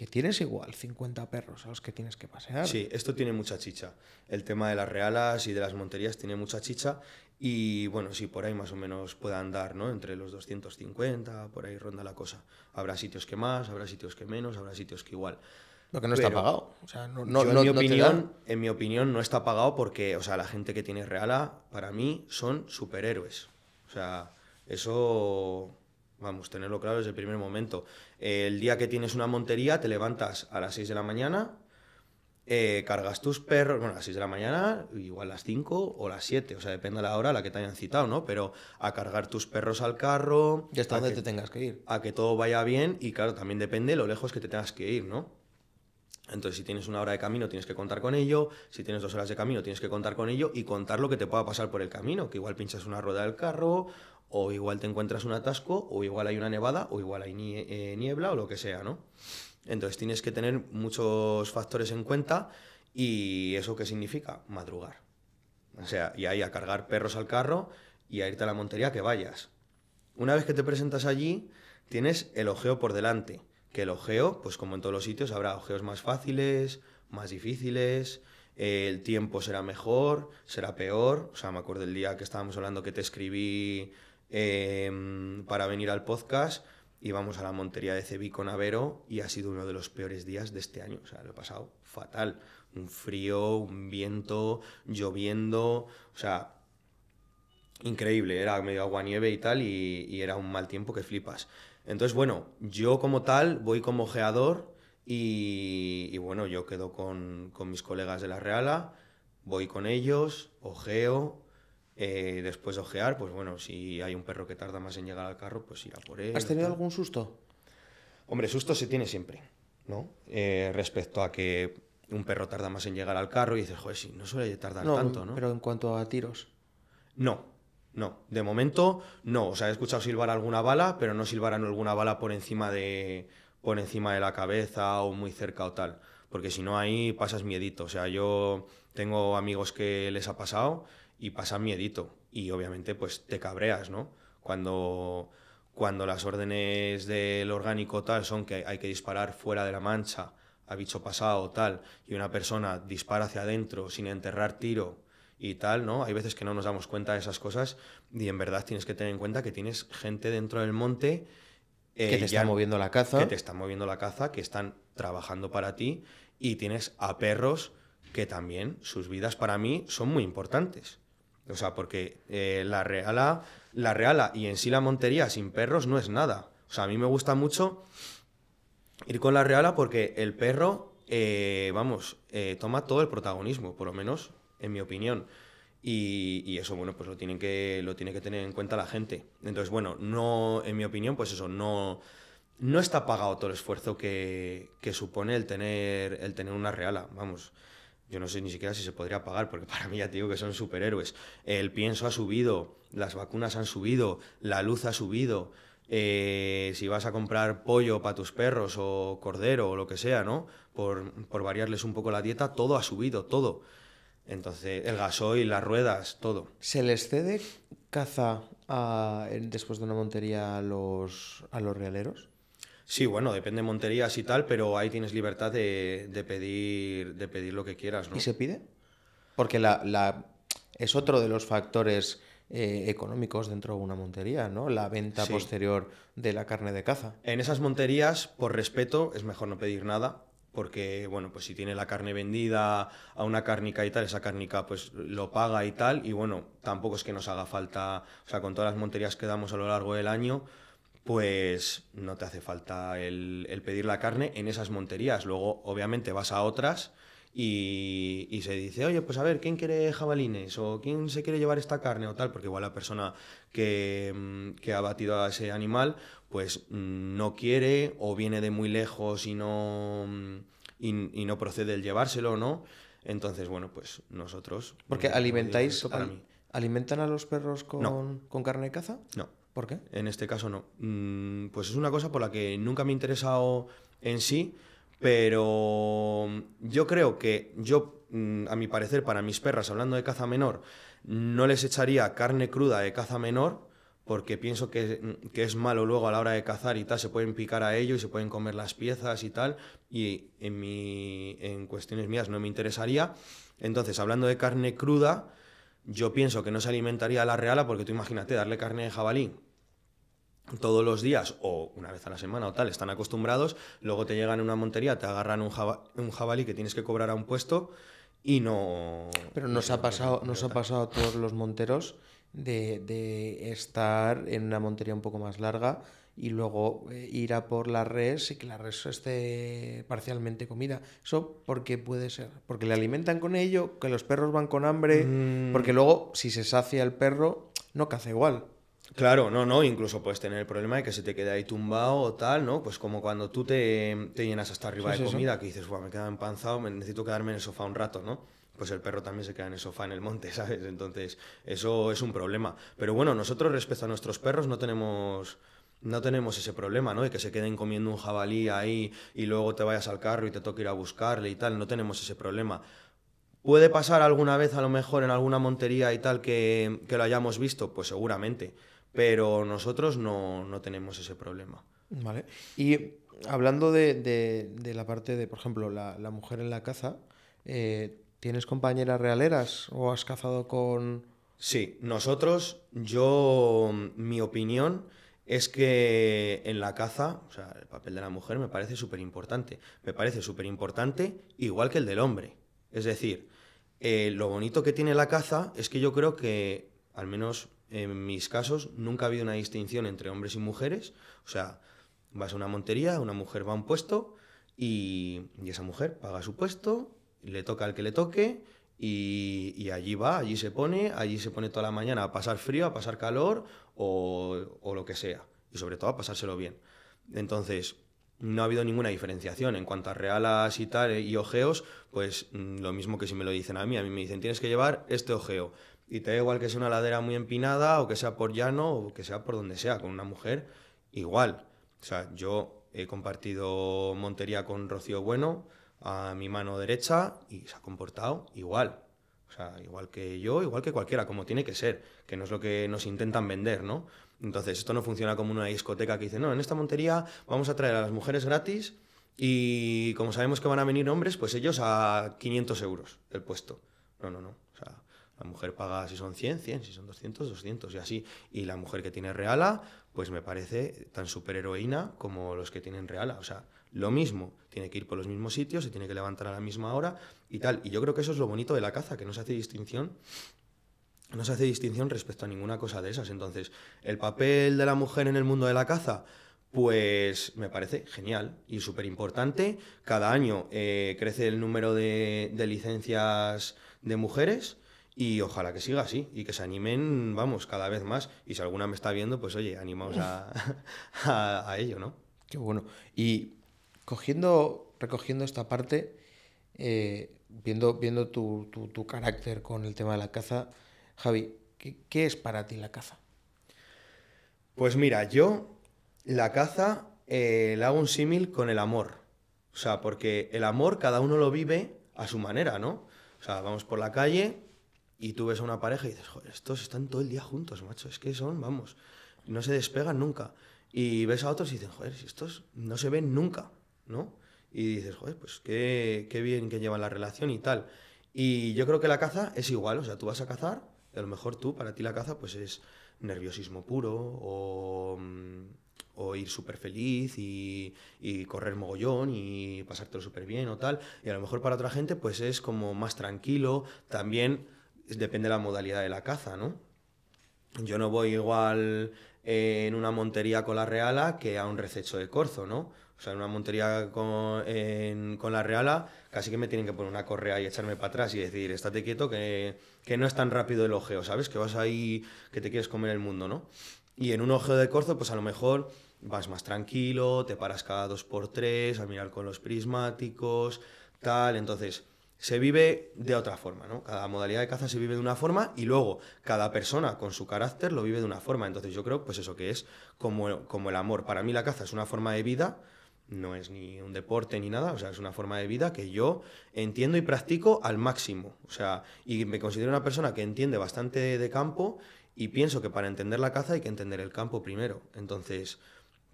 que tienes igual 50 perros a los que tienes que pasear. Sí, esto tiene mucha chicha. El tema de las realas y de las monterías tiene mucha chicha y bueno, sí, por ahí más o menos puede andar, ¿no? Entre los 250, por ahí ronda la cosa. Habrá sitios que más, habrá sitios que menos, habrá sitios que igual. Lo que no está pagado. O sea, en, mi opinión, en mi opinión no está pagado porque, o sea, la gente que tiene reala, para mí, son superhéroes. O sea, eso Vamos, tenerlo claro desde el primer momento. El día que tienes una montería, te levantas a las 6 de la mañana, eh, cargas tus perros, bueno, a las 6 de la mañana, igual a las 5 o las 7, o sea, depende de la hora a la que te hayan citado, ¿no? Pero a cargar tus perros al carro. Y hasta donde te tengas que ir. A que todo vaya bien y, claro, también depende de lo lejos que te tengas que ir, ¿no? Entonces, si tienes una hora de camino, tienes que contar con ello. Si tienes dos horas de camino, tienes que contar con ello y contar lo que te pueda pasar por el camino. Que igual pinchas una rueda del carro, o igual te encuentras un atasco, o igual hay una nevada, o igual hay eh, niebla o lo que sea, ¿no? Entonces tienes que tener muchos factores en cuenta y eso qué significa? Madrugar. O sea, y ahí a cargar perros al carro y a irte a la montería que vayas. Una vez que te presentas allí, tienes el ojeo por delante. Que el ojeo, pues como en todos los sitios, habrá ojeos más fáciles, más difíciles, el tiempo será mejor, será peor. O sea, me acuerdo el día que estábamos hablando que te escribí Em, para venir al podcast. Íbamos a la montería de Cebí con Avero y ha sido uno de los peores días de este año. O sea, lo he pasado fatal. Un frío, un viento, lloviendo. O sea, increíble. Era medio agua nieve y tal y, era un mal tiempo que flipas. Entonces, bueno, yo como tal voy como geador y, bueno, yo quedo con, con mis colegas de la Reala, voy con ellos, ojeo, eh, después de ojear, pues bueno, si hay un perro que tarda más en llegar al carro, pues irá por él. ¿Has tenido algún susto? Hombre, susto se tiene siempre, ¿no? Eh, respecto a que un perro tarda más en llegar al carro y dices, joder, sí, no suele tardar tanto, ¿no? Pero en cuanto a tiros. No, no. De momento, no. O sea, he escuchado silbar alguna bala, pero no silbaran alguna bala por encima de, por encima de la cabeza o muy cerca o tal. Porque si no, ahí pasas miedito. O sea, yo tengo amigos que les ha pasado y pasa miedito. Y obviamente pues te cabreas, ¿no? Cuando, cuando las órdenes del orgánico tal son que hay que disparar fuera de la mancha, a bicho pasado tal, y una persona dispara hacia adentro sin enterrar tiro y tal, ¿no? Hay veces que no nos damos cuenta de esas cosas y en verdad tienes que tener en cuenta que tienes gente dentro del monte eh, que te está moviendo la caza. Que te están moviendo la caza, que están trabajando para ti y tienes a perros que también sus vidas para mí son muy importantes. O sea, porque eh, la Reala, la Reala y en sí la Montería sin perros no es nada. O sea, a mí me gusta mucho ir con la Reala porque el perro, eh, vamos, eh, toma todo el protagonismo, por lo menos en mi opinión. Y, eso, bueno, pues lo, tienen que, lo tiene que tener en cuenta la gente. Entonces, bueno, no, en mi opinión, pues eso, no, no está pagado todo el esfuerzo que, que supone el tener, el tener una reala, vamos yo no sé ni siquiera si se podría pagar, porque para mí ya te digo que son superhéroes. El pienso ha subido, las vacunas han subido, la luz ha subido. Eh, si vas a comprar pollo para tus perros o cordero o lo que sea, ¿no? Por, variarles un poco la dieta, todo ha subido, todo. Entonces, el gasoil, las ruedas, todo. ¿Se les cede caza después de una montería los, a los realeros? Sí, bueno, depende de monterías y tal, pero ahí tienes libertad de, pedir, de pedir lo que quieras. ¿no? ¿Y se pide? Porque la, es otro de los factores eh, económicos dentro de una montería, ¿no? La venta posterior de la carne de caza. En esas monterías, por respeto, es mejor no pedir nada, porque bueno, pues si tiene la carne vendida a una cárnica y tal, esa cárnica pues lo paga y tal, y bueno, tampoco es que nos haga falta, o sea, con todas las monterías que damos a lo largo del año, pues no te hace falta el, pedir la carne en esas monterías. Luego, obviamente, vas a otras y, se dice, oye, pues a ver, ¿quién quiere jabalines? ¿O quién se quiere llevar esta carne? O tal, porque igual la persona que, mm, ha batido a ese animal, pues mm, no quiere o viene de muy lejos y no, mm, y, no procede el llevárselo, ¿no? Entonces, bueno, pues nosotros... Porque eh, alimentáis... Para mí. ¿Alimentan a los perros con, con carne de caza? No. ¿Por qué? En este caso no. Mm, pues es una cosa por la que nunca me he interesado en sí, pero yo creo que yo, mm, a mi parecer, para mis perras, hablando de caza menor, no les echaría carne cruda de caza menor porque pienso mm, que, es malo luego a la hora de cazar y tal, se pueden picar a ello y se pueden comer las piezas y tal, y en, mi, en cuestiones mías no me interesaría. Entonces, hablando de carne cruda, yo pienso que no se alimentaría a la reala porque tú imagínate darle carne de jabalí todos los días o una vez a la semana o tal, están acostumbrados, luego te llegan en una montería, te agarran un, jabalí que tienes que cobrar a un puesto y no... Pero nos, ha, pasado, nos ha pasado a todos los monteros de, estar en una montería un poco más larga y luego eh, ir a por la res y que la res esté parcialmente comida. Eso porque puede ser, porque le alimentan con ello, que los perros van con hambre, mm. porque luego si se sacia el perro no caza igual. Claro, no, no, incluso puedes tener el problema de que se te quede ahí tumbado o tal, ¿no? Pues como cuando tú te, llenas hasta arriba de comida, que dices, me he quedado empanzado, me necesito quedarme en el sofá un rato, ¿no? Pues el perro también se queda en el sofá en el monte, ¿sabes? Entonces, eso es un problema. Pero bueno, nosotros respecto a nuestros perros no tenemos no tenemos ese problema, ¿no? De que se queden comiendo un jabalí ahí y luego te vayas al carro y te toque ir a buscarle y tal, no tenemos ese problema. Puede pasar alguna vez, a lo mejor, en alguna montería y tal que, que lo hayamos visto, pues seguramente pero nosotros no, tenemos ese problema. Vale. Y hablando de, la parte de, por ejemplo, la, mujer en la caza, eh, ¿tienes compañeras realeras o has cazado con...? Sí, nosotros, yo, mi opinión es que en la caza, o sea, el papel de la mujer me parece súper importante. Me parece súper importante igual que el del hombre. Es decir, eh, lo bonito que tiene la caza es que yo creo que, al menos en mis casos nunca ha habido una distinción entre hombres y mujeres. O sea, vas a una montería, una mujer va a un puesto y, esa mujer paga su puesto, le toca al que le toque y, allí va, allí se pone, allí se pone toda la mañana a pasar frío, a pasar calor o, lo que sea. Y sobre todo a pasárselo bien. Entonces, no ha habido ninguna diferenciación. En cuanto a realas y tal y ojeos, pues mm, lo mismo que si me lo dicen a mí. A mí me dicen, tienes que llevar este ojeo. Y te da igual que sea una ladera muy empinada o que sea por llano o que sea por donde sea, con una mujer igual. O sea, yo he compartido montería con Rocío Bueno a mi mano derecha y se ha comportado igual. O sea, igual que yo, igual que cualquiera, como tiene que ser, que no es lo que nos intentan vender, ¿no? Entonces, esto no funciona como una discoteca que dice, no, en esta montería vamos a traer a las mujeres gratis y como sabemos que van a venir hombres, pues ellos a 500 euros el puesto. No, no, no. La mujer paga, si son 100, 100, si son 200, 200 y así. Y la mujer que tiene reala, pues me parece tan superheroína como los que tienen reala. O sea, lo mismo, tiene que ir por los mismos sitios, se tiene que levantar a la misma hora y tal. Y yo creo que eso es lo bonito de la caza, que no se hace distinción. No se hace distinción respecto a ninguna cosa de esas. Entonces, el papel de la mujer en el mundo de la caza, pues me parece genial y súper importante. Cada año eh, crece el número de, de licencias de mujeres y ojalá que siga así y que se animen, vamos, cada vez más. Y si alguna me está viendo, pues oye, animaos a, ello, ¿no? Qué bueno. Y cogiendo, recogiendo esta parte, eh, viendo, viendo tu, carácter con el tema de la caza, Javi, ¿qué, es para ti la caza? Pues mira, yo la caza eh, la hago un símil con el amor. O sea, porque el amor cada uno lo vive a su manera, ¿no? O sea, vamos por la calle y tú ves a una pareja y dices, joder, estos están todo el día juntos, macho, es que son, vamos, no se despegan nunca. Y ves a otros y dices, joder, si estos no se ven nunca, ¿no? Y dices, joder, pues qué, qué bien que llevan la relación y tal. Y yo creo que la caza es igual, o sea, tú vas a cazar, y a lo mejor tú, para ti la caza, pues es nerviosismo puro o, mm, ir súper feliz y, y, correr mogollón y pasártelo súper bien o tal. Y a lo mejor para otra gente, pues es como más tranquilo, también depende de la modalidad de la caza, ¿no? Yo no voy igual eh, en una montería con la reala que a un rececho de corzo, ¿no? O sea, en una montería con, con la reala casi que me tienen que poner una correa y echarme para atrás y decir, estate quieto, que, que no es tan rápido el ojeo, ¿sabes? Que vas ahí, que te quieres comer el mundo, ¿no? Y en un ojeo de corzo, pues a lo mejor vas más tranquilo, te paras cada dos por tres a mirar con los prismáticos, tal, entonces se vive de otra forma, ¿no? Cada modalidad de caza se vive de una forma y luego cada persona con su carácter lo vive de una forma. Entonces yo creo, pues eso que es como, como el amor. Para mí la caza es una forma de vida, no es ni un deporte ni nada, o sea, es una forma de vida que yo entiendo y practico al máximo. O sea, y me considero una persona que entiende bastante de campo y pienso que para entender la caza hay que entender el campo primero. Entonces,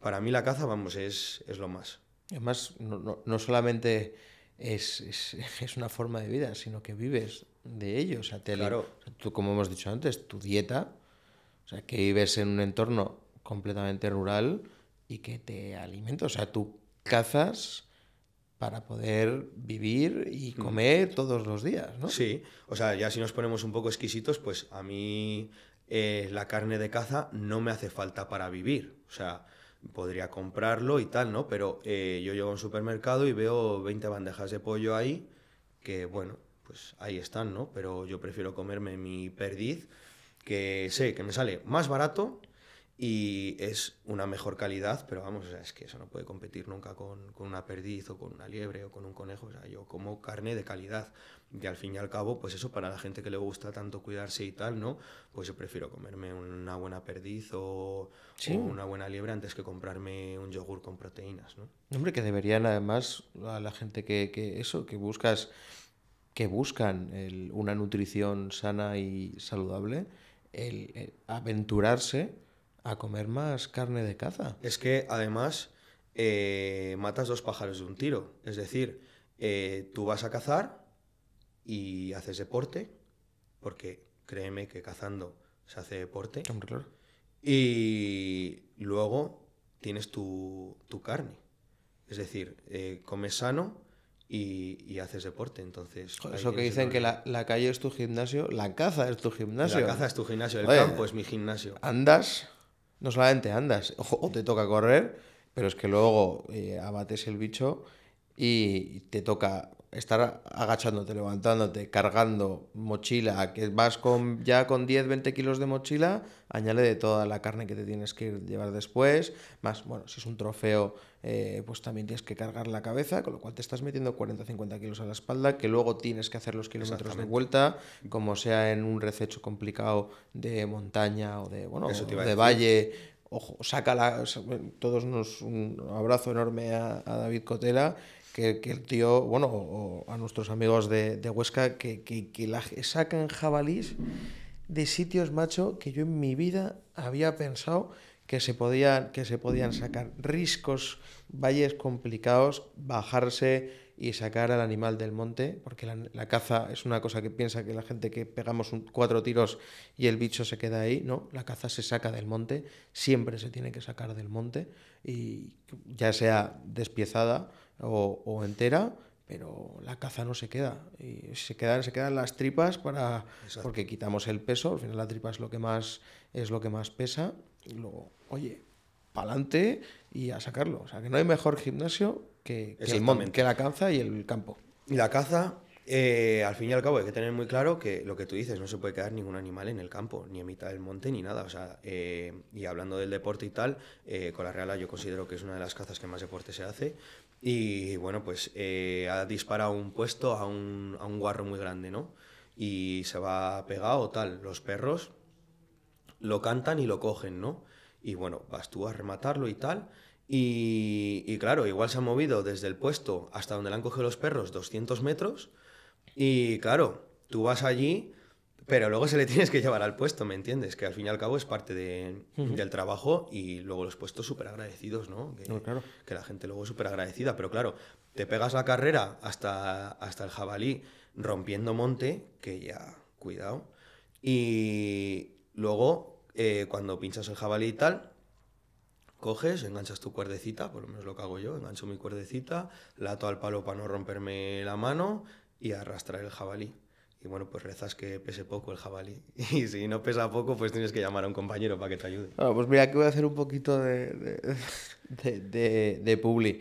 para mí la caza, vamos, es, lo más. Es más, no, no solamente es, es, una forma de vida, sino que vives de ello. O sea, claro. tú, como hemos dicho antes, tu dieta, o sea, que vives en un entorno completamente rural y que te alimentas O sea, tú cazas para poder vivir y mm. comer todos los días, ¿no? Sí, o sea, ya si nos ponemos un poco exquisitos, pues a mí eh, la carne de caza no me hace falta para vivir. O sea, podría comprarlo y tal, ¿no? Pero eh, yo llego a un supermercado y veo 20 bandejas de pollo ahí, que bueno, pues ahí están, ¿no? Pero yo prefiero comerme mi perdiz, que sé que me sale más barato y es una mejor calidad, pero vamos, o sea, es que eso no puede competir nunca con, con, una perdiz o con una liebre o con un conejo. O sea, yo como carne de calidad. Y al fin y al cabo, pues eso para la gente que le gusta tanto cuidarse y tal, ¿no? Pues yo prefiero comerme una buena perdiz o, una buena liebre antes que comprarme un yogur con proteínas, ¿no? Hombre, que deberían además a la gente que, que eso, que buscas, que buscan una nutrición sana y saludable, el aventurarse a comer más carne de caza. Es que además eh, matas dos pájaros de un tiro. Es decir, eh, tú vas a cazar y haces deporte, porque créeme que cazando se hace deporte. Y luego tienes tu, carne. Es decir, eh, comes sano y, haces deporte. Entonces, eso que dicen que la, calle es tu gimnasio, la caza es tu gimnasio. La caza es tu gimnasio, el campo es mi gimnasio. Andas, no solamente andas, o te toca correr, pero es que luego eh, abates el bicho y te toca estar agachándote, levantándote, cargando mochila, que vas con ya con 10, 20 kilos de mochila, añade de toda la carne que te tienes que ir llevar después, más, bueno, si es un trofeo, eh, pues también tienes que cargar la cabeza, con lo cual te estás metiendo 40, 50 kilos a la espalda, que luego tienes que hacer los kilómetros de vuelta, como sea en un rececho complicado de montaña o de, bueno, de valle, ojo, saca la, todos nos un abrazo enorme a, a David Cotela, que, el tío, bueno, o, a nuestros amigos de, Huesca, que, que, que la, sacan jabalís de sitios, macho, que yo en mi vida había pensado que se podían, que se podían sacar. Riscos, valles complicados, bajarse y sacar al animal del monte, porque la, caza es una cosa que piensa que la gente que pegamos cuatro tiros y el bicho se queda ahí, no, la caza se saca del monte, siempre se tiene que sacar del monte, y ya sea despiezada o, entera, pero la caza no se queda. Y se quedan, se quedan las tripas para. porque quitamos el peso, al final la tripa es lo que más, es lo que más pesa. Y luego, oye, pa'lante y a sacarlo. O sea que no hay mejor gimnasio que, que el que la caza y el campo. Y la caza eh, al fin y al cabo hay que tener muy claro que lo que tú dices, no se puede quedar ningún animal en el campo, ni en mitad del monte, ni nada. O sea, eh, y hablando del deporte y tal, eh, con la reala yo considero que es una de las cazas que más deporte se hace. Y bueno, pues ha disparado un puesto a un, a guarro muy grande, ¿no? Y se va pegado tal. Los perros lo cantan y lo cogen, ¿no? Y bueno, vas tú a rematarlo y tal. Y, y claro, igual se ha movido desde el puesto hasta donde le han cogido los perros 200 metros y claro, tú vas allí, pero luego se le tienes que llevar al puesto, ¿me entiendes? Que al fin y al cabo es parte del trabajo y luego los puestos súper agradecidos, ¿no? Que, claro. que la gente luego es súper agradecida, pero claro, te pegas la carrera hasta, hasta el jabalí rompiendo monte, que ya, cuidado. Y luego, eh, cuando pinchas el jabalí y tal, coges, enganchas tu cuerdecita, por lo menos lo que hago yo, engancho mi cuerdecita, lato al palo para no romperme la mano y arrastrar el jabalí. Y bueno, pues rezas que pese poco el jabalí. Y si no pesa poco, pues tienes que llamar a un compañero para que te ayude. Ah, pues mira, aquí voy a hacer un poquito de, de, de, de, publi.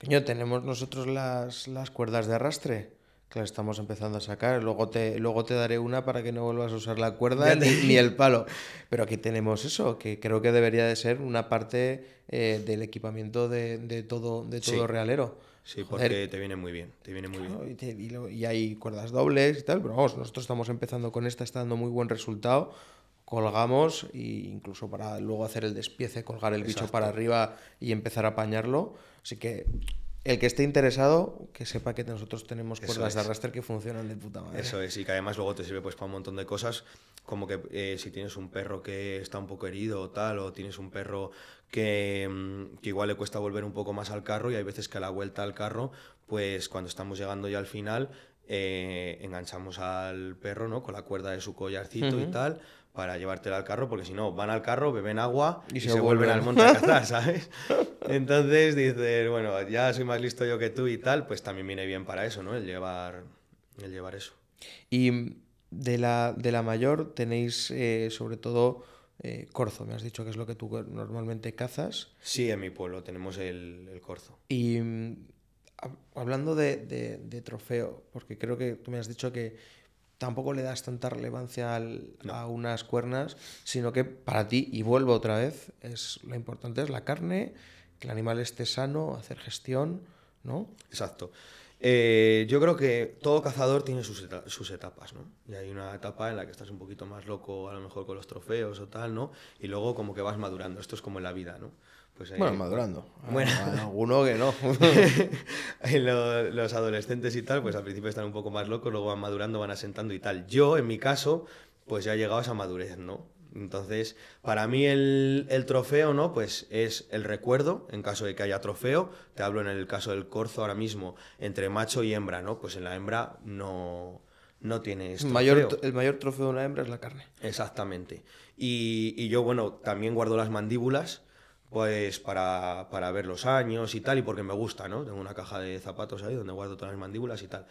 Coño, tenemos nosotros las, las cuerdas de arrastre. que las estamos empezando a sacar. Luego te, luego te daré una para que no vuelvas a usar la cuerda ni, el palo. Pero aquí tenemos eso, que creo que debería de ser una parte eh, del equipamiento de, de todo, de todo realero. Sí, porque te viene muy bien, te viene muy bien. Y, hay cuerdas dobles y tal, pero vamos, nosotros estamos empezando con esta, está dando muy buen resultado. Colgamos e incluso para luego hacer el despiece, colgar el bicho para arriba y empezar a apañarlo. Así que el que esté interesado, que sepa que nosotros tenemos cuerdas de arrastre que funcionan de puta madre. Eso es, y que además luego te sirve pues para un montón de cosas, como que eh, si tienes un perro que está un poco herido o tal, o tienes un perro Mm, que, igual le cuesta volver un poco más al carro y hay veces que a la vuelta al carro, pues cuando estamos llegando ya al final, eh, enganchamos al perro ¿no? con la cuerda de su collarcito y tal para llevártela al carro, porque si no, van al carro, beben agua y, se, vuelven, al monte de cazar, ¿sabes? Entonces dices, bueno, ya soy más listo yo que tú y tal, pues también viene bien para eso, ¿no? El llevar, el llevar eso. Y mm, de la, de la mayor tenéis eh, sobre todo eh, corzo, me has dicho que es lo que tú normalmente cazas. Sí, en mi pueblo tenemos el, corzo. Y mm, hablando de, trofeo, porque creo que tú me has dicho que tampoco le das tanta relevancia a unas cuernas, sino que para ti, y vuelvo otra vez, es lo importante es la carne, que el animal esté sano, hacer gestión, ¿no? Exacto. Eh, yo creo que todo cazador tiene sus, etapas, ¿no? Y hay una etapa en la que estás un poquito más loco, a lo mejor con los trofeos o tal, ¿no? Y luego como que vas madurando. Esto es como en la vida, ¿no? Pues bueno, madurando. Bueno, ah, alguno que no. los, los adolescentes y tal, pues al principio están un poco más locos, luego van madurando, van asentando y tal. Yo, en mi caso, pues ya he llegado a esa madurez, ¿no? Entonces, para mí el, trofeo, ¿no? Pues es el recuerdo, en caso de que haya trofeo, te hablo en el caso del corzo ahora mismo, entre macho y hembra, ¿no? Pues en la hembra no, no tienes trofeo. Mayor, el mayor trofeo de la hembra es la carne. Exactamente. Y, y yo, bueno, también guardo las mandíbulas, pues para, para, ver los años y tal, y porque me gusta, ¿no? Tengo una caja de zapatos ahí donde guardo todas las mandíbulas y tal.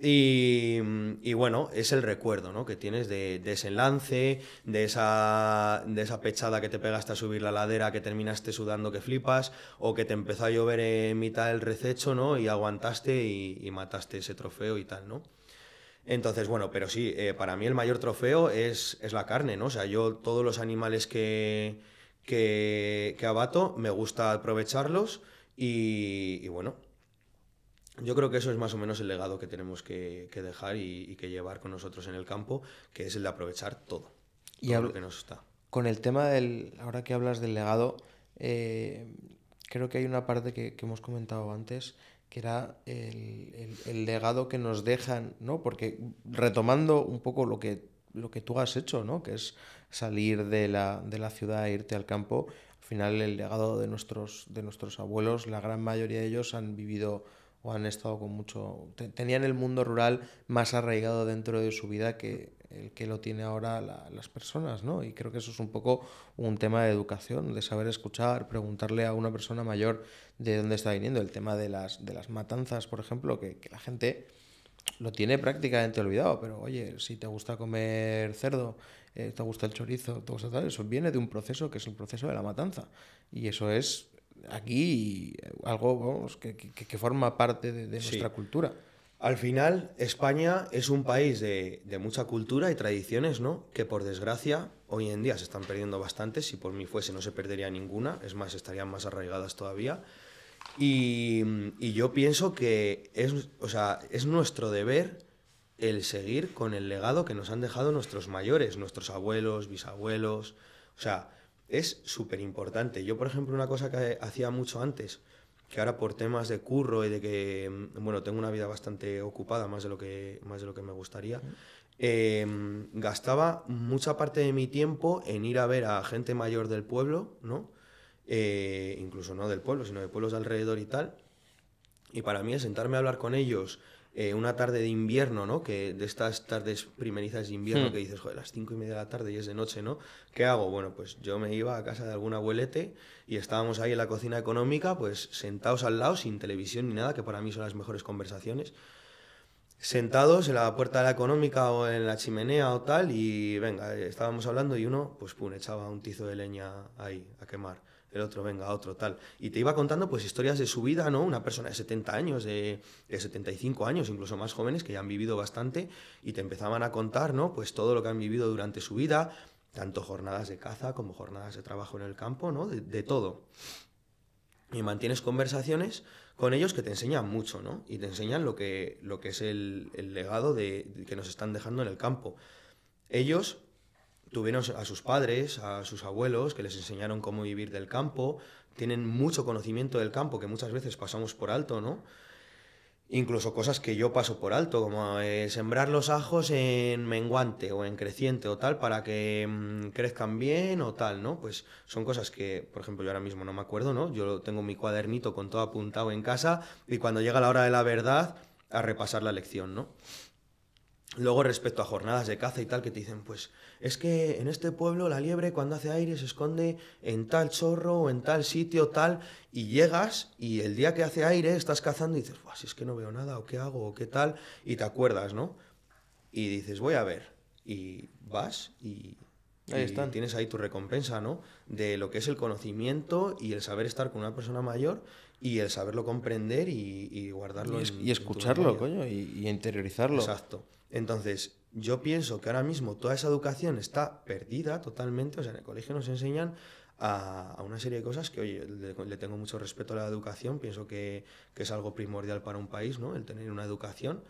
Mm, y, bueno, es el recuerdo ¿no? que tienes de, ese lance de esa, de esa pechada que te pegaste a subir la ladera, que terminaste sudando que flipas, o que te empezó a llover en mitad del rececho ¿no? y aguantaste y, mataste ese trofeo y tal, ¿no? Entonces, bueno, pero sí, eh, para mí el mayor trofeo es, la carne, ¿no? O sea, yo todos los animales que, que, abato me gusta aprovecharlos y bueno, yo creo que eso es más o menos el legado que tenemos que, dejar y, que llevar con nosotros en el campo, que es el de aprovechar todo, y lo que nos está. Con el tema del, ahora que hablas del legado, eh, creo que hay una parte que, hemos comentado antes, que era el, legado que nos dejan, ¿no? Porque retomando un poco lo que, lo que tú has hecho, ¿no? Que es salir de la, de la ciudad e irte al campo, al final el legado de nuestros, de nuestros abuelos, la gran mayoría de ellos han vivido o han estado con mucho... tenían el mundo rural más arraigado dentro de su vida que el que lo tiene ahora las personas, ¿no? Y creo que eso es un poco un tema de educación, de saber escuchar, preguntarle a una persona mayor de dónde está viniendo. El tema de las, de las matanzas, por ejemplo, que, la gente lo tiene prácticamente olvidado, pero oye, si te gusta comer cerdo, eh, te gusta el chorizo, te gusta tal, eso viene de un proceso que es el proceso de la matanza. Y eso es aquí algo que, forma parte de, nuestra cultura. Al final, España es un país de, mucha cultura y tradiciones, ¿no? Que por desgracia hoy en día se están perdiendo bastante. Si por mí fuese, no se perdería ninguna. Es más, estarían más arraigadas todavía. Y, y yo pienso que es, o sea, es nuestro deber el seguir con el legado que nos han dejado nuestros mayores, nuestros abuelos, bisabuelos. O sea, es súper importante. Yo, por ejemplo, una cosa que hacía mucho antes, que ahora por temas de curro y de que, mm, bueno, tengo una vida bastante ocupada, más de lo que, más de lo que me gustaría, em, gastaba mucha parte de mi tiempo en ir a ver a gente mayor del pueblo, ¿no? Eh, incluso no del pueblo, sino de pueblos alrededor y tal. Y para mí, sentarme a hablar con ellos, eh, una tarde de invierno, ¿no? Que de estas tardes primerizas de invierno hmm. que dices, joder, las cinco y media de la tarde y es de noche, ¿no? ¿Qué hago? Bueno, pues yo me iba a casa de algún abuelete y estábamos ahí en la cocina económica, pues sentados al lado, sin televisión ni nada, que para mí son las mejores conversaciones. Sentados en la puerta de la económica o en la chimenea o tal, y venga, eh, estábamos hablando y uno, pues pum, echaba un tizo de leña ahí a quemar el otro, venga, otro, tal. Y te iba contando pues historias de su vida, ¿no? Una persona de 70 años, de, 75 años, incluso más jóvenes, que ya han vivido bastante, y te empezaban a contar, ¿no? Pues todo lo que han vivido durante su vida, tanto jornadas de caza como jornadas de trabajo en el campo, ¿no? De, todo. Y mantienes conversaciones con ellos que te enseñan mucho, ¿no? Y te enseñan lo que, lo que es el, legado de, que nos están dejando en el campo. Ellos tuvieron a sus padres, a sus abuelos, que les enseñaron cómo vivir del campo, tienen mucho conocimiento del campo que muchas veces pasamos por alto, ¿no? Incluso cosas que yo paso por alto, como eh, sembrar los ajos en menguante o en creciente o tal, para que mm, crezcan bien o tal, ¿no? Pues son cosas que, por ejemplo, yo ahora mismo no me acuerdo, ¿no? Yo tengo mi cuadernito con todo apuntado en casa y cuando llega la hora de la verdad, a repasar la lección, ¿no? Luego respecto a jornadas de caza y tal, que te dicen, pues es que en este pueblo la liebre cuando hace aire se esconde en tal chorro o en tal sitio, tal, y llegas y el día que hace aire estás cazando y dices, si es que no veo nada, o qué hago, o qué tal, y te acuerdas, ¿no? Y dices, voy a ver, y vas y... Ahí están. tienes ahí tu recompensa, ¿no? De lo que es el conocimiento y el saber estar con una persona mayor y el saberlo comprender y, guardarlo. Y, escucharlo, coño, y, y, interiorizarlo. Exacto. Entonces, yo pienso que ahora mismo toda esa educación está perdida totalmente, o sea, en el colegio nos enseñan a, una serie de cosas que, oye, le, tengo mucho respeto a la educación, pienso que, es algo primordial para un país, ¿no? El tener una educación,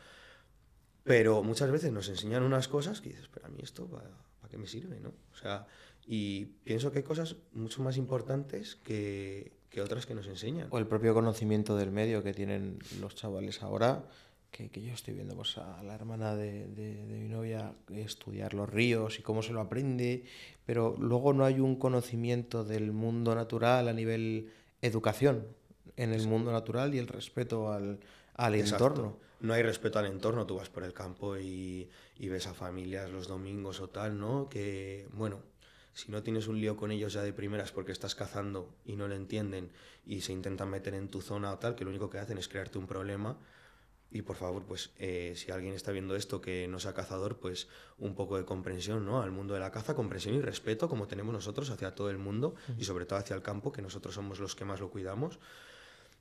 pero muchas veces nos enseñan unas cosas que dices, pero a mí esto, ¿para, para qué me sirve, O sea, y pienso que hay cosas mucho más importantes que, que otras que nos enseñan. O el propio conocimiento del medio que tienen los chavales ahora que, que yo estoy viendo pues, a la hermana de, de, mi novia estudiar los ríos y cómo se lo aprende, pero luego no hay un conocimiento del mundo natural a nivel educación en el mundo natural y el respeto al, entorno. No hay respeto al entorno, tú vas por el campo y, y ves a familias los domingos o tal, ¿no? Que, bueno, si no tienes un lío con ellos ya de primeras porque estás cazando y no lo entienden y se intentan meter en tu zona o tal, que lo único que hacen es crearte un problema y por favor, pues eh, si alguien está viendo esto que no sea cazador, pues un poco de comprensión ¿no? al mundo de la caza, comprensión y respeto como tenemos nosotros hacia todo el mundo y sobre todo hacia el campo, que nosotros somos los que más lo cuidamos.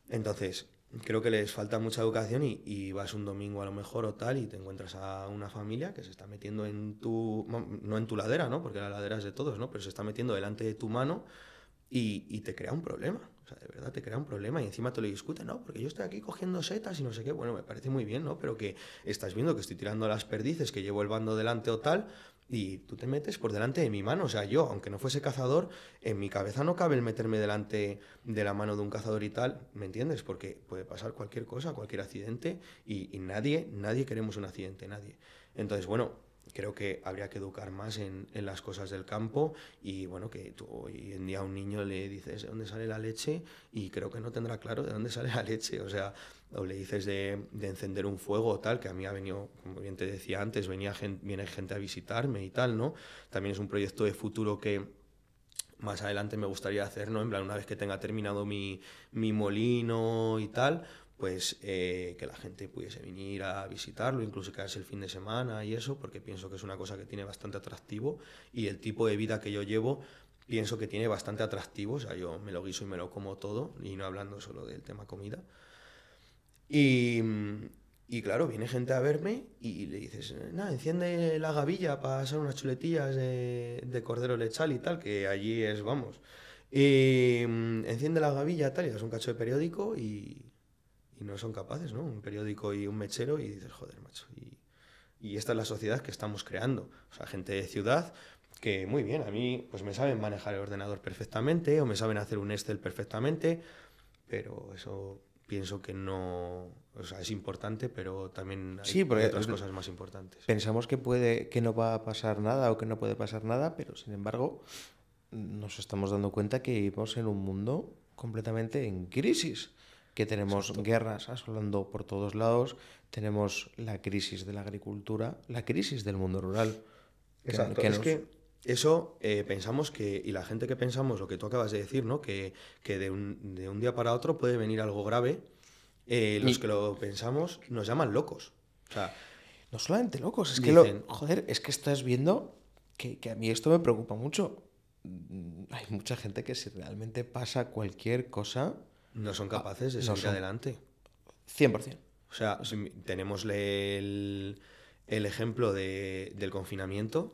Entonces, creo que les falta mucha educación y, vas un domingo a lo mejor o tal y te encuentras a una familia que se está metiendo en tu, no en tu ladera, ¿no? Porque la ladera es de todos, ¿no? Pero se está metiendo delante de tu mano y te crea un problema. O sea, de verdad te crea un problema y encima te lo discuten, ¿no? Porque yo estoy aquí cogiendo setas y no sé qué. Bueno, me parece muy bien, ¿no? Pero que estás viendo que estoy tirando las perdices, que llevo el bando delante o tal, y tú te metes por delante de mi mano. O sea, yo, aunque no fuese cazador, en mi cabeza no cabe el meterme delante de la mano de un cazador y tal, ¿me entiendes? Porque puede pasar cualquier cosa, cualquier accidente, y, y nadie, nadie queremos un accidente, nadie. Entonces, bueno, creo que habría que educar más en, en, las cosas del campo y bueno, que tú hoy en día a un niño le dices de dónde sale la leche y creo que no tendrá claro de dónde sale la leche, o sea, o le dices de, de encender un fuego o tal, que a mí ha venido, como bien te decía antes, venía gente, viene gente a visitarme y tal, ¿no? También es un proyecto de futuro que más adelante me gustaría hacer, ¿no? En plan, una vez que tenga terminado mi, mi molino y tal, pues eh, que la gente pudiese venir a visitarlo, incluso quedarse el fin de semana y eso, porque pienso que es una cosa que tiene bastante atractivo y el tipo de vida que yo llevo pienso que tiene bastante atractivo, o sea, yo me lo guiso y me lo como todo, y no hablando solo del tema comida. Y, claro, viene gente a verme y le dices, nada, enciende la gavilla para hacer unas chuletillas de, cordero lechal y tal, que allí es, vamos. Y, enciende la gavilla, tal, y das un cacho de periódico y, y no son capaces, ¿no? Un periódico y un mechero y dices, joder, macho. Y, esta es la sociedad que estamos creando. O sea, gente de ciudad que muy bien, a mí pues me saben manejar el ordenador perfectamente o me saben hacer un Excel perfectamente, pero eso pienso que no, o sea, es importante, pero también hay sí, otras cosas más importantes. Pensamos que puede que no va a pasar nada o que no puede pasar nada, pero sin embargo, nos estamos dando cuenta que vivimos en un mundo completamente en crisis que tenemos guerras asolando por todos lados, tenemos la crisis de la agricultura, la crisis del mundo rural. Exacto. es que eso eh, pensamos que, y la gente que pensamos lo que tú acabas de decir, ¿no? que, que de, un, de un día para otro puede venir algo grave, eh, los que lo pensamos nos llaman locos. O sea, no solamente locos, es que lo, joder, es que estás viendo que, que a mí esto me preocupa mucho. Mm, hay mucha gente que si realmente pasa cualquier cosa, no son ah, capaces de salir adelante. 100%. O sea, tenemos el, ejemplo de, del confinamiento,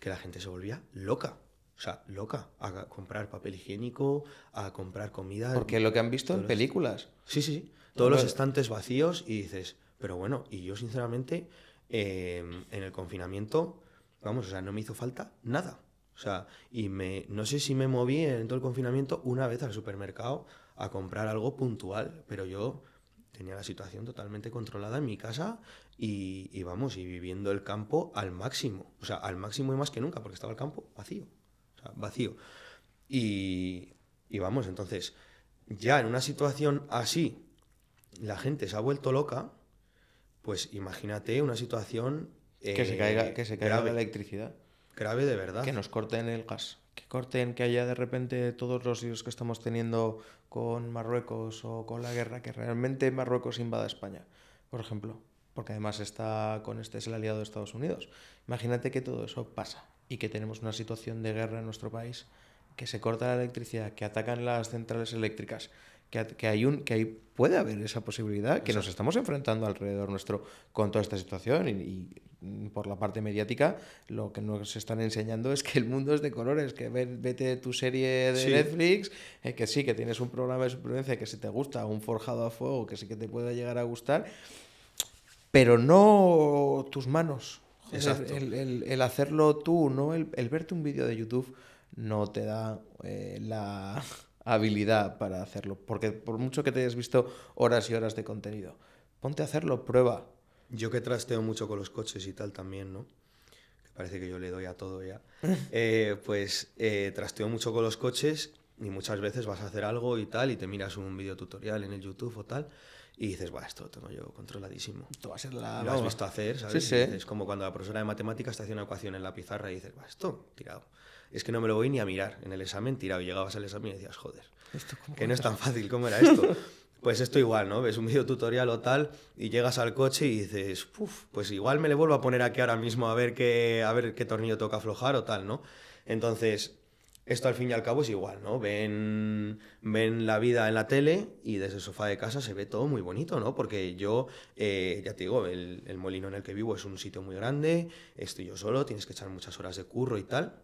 que la gente se volvía loca. O sea, loca, a comprar papel higiénico, a comprar comida. Porque lo que han visto en películas. Sí, sí, sí. Todos los estantes vacíos y dices, pero bueno, y yo sinceramente em, en el confinamiento, vamos, o sea, no me hizo falta nada. O sea, y me, no sé si me moví en todo el confinamiento una vez al supermercado a comprar algo puntual, pero yo tenía la situación totalmente controlada en mi casa y, vamos, y viviendo el campo al máximo, o sea, al máximo y más que nunca, porque estaba el campo vacío, o sea, vacío. Y, vamos, entonces, ya en una situación así, la gente se ha vuelto loca, pues imagínate una situación... que se caiga, eh, que se caiga la electricidad. Grave de verdad. Que nos corten el gas que corten, que haya de repente todos los líos que estamos teniendo con Marruecos o con la guerra, que realmente Marruecos invada España, por ejemplo, porque además está con este es el aliado de Estados Unidos. Imagínate que todo eso pasa y que tenemos una situación de guerra en nuestro país, que se corta la electricidad, que atacan las centrales eléctricas, que, hay un, que puede haber esa posibilidad, que nos estamos enfrentando alrededor nuestro con toda esta situación y, mm, por la parte mediática, lo que nos están enseñando es que el mundo es de colores, que vete tu serie de Netflix, eh, que sí, que tienes un programa de supervivencia que si te gusta, un forjado a fuego, que sí que te puede llegar a gustar, pero no tus manos. El, hacerlo tú, no el, verte un vídeo de YouTube no te da eh, la habilidad para hacerlo. Porque por mucho que te hayas visto horas y horas de contenido, ponte a hacerlo, prueba. Yo que trasteo mucho con los coches y tal también, ¿no? parece que yo le doy a todo ya. Eh, pues eh, trasteo mucho con los coches y muchas veces vas a hacer algo y tal y te miras un video tutorial en el YouTube o tal y dices, va, esto tengo yo controladísimo. a ser la... Lo has visto hacer, Es como cuando la profesora de matemáticas te hace una ecuación en la pizarra y dices, va, esto, tirado es que no me lo voy ni a mirar en el examen tirado. Y llegabas al examen y decías, joder, ¿Esto que no es tan fácil, ¿cómo era esto? pues esto igual, ¿no? Ves un video tutorial o tal y llegas al coche y dices, pues igual me le vuelvo a poner aquí ahora mismo a ver qué, a ver qué tornillo toca aflojar o tal, ¿no? Entonces, esto al fin y al cabo es igual, ¿no? Ven, ven la vida en la tele y desde el sofá de casa se ve todo muy bonito, ¿no? Porque yo, eh, ya te digo, el, el molino en el que vivo es un sitio muy grande, estoy yo solo, tienes que echar muchas horas de curro y tal.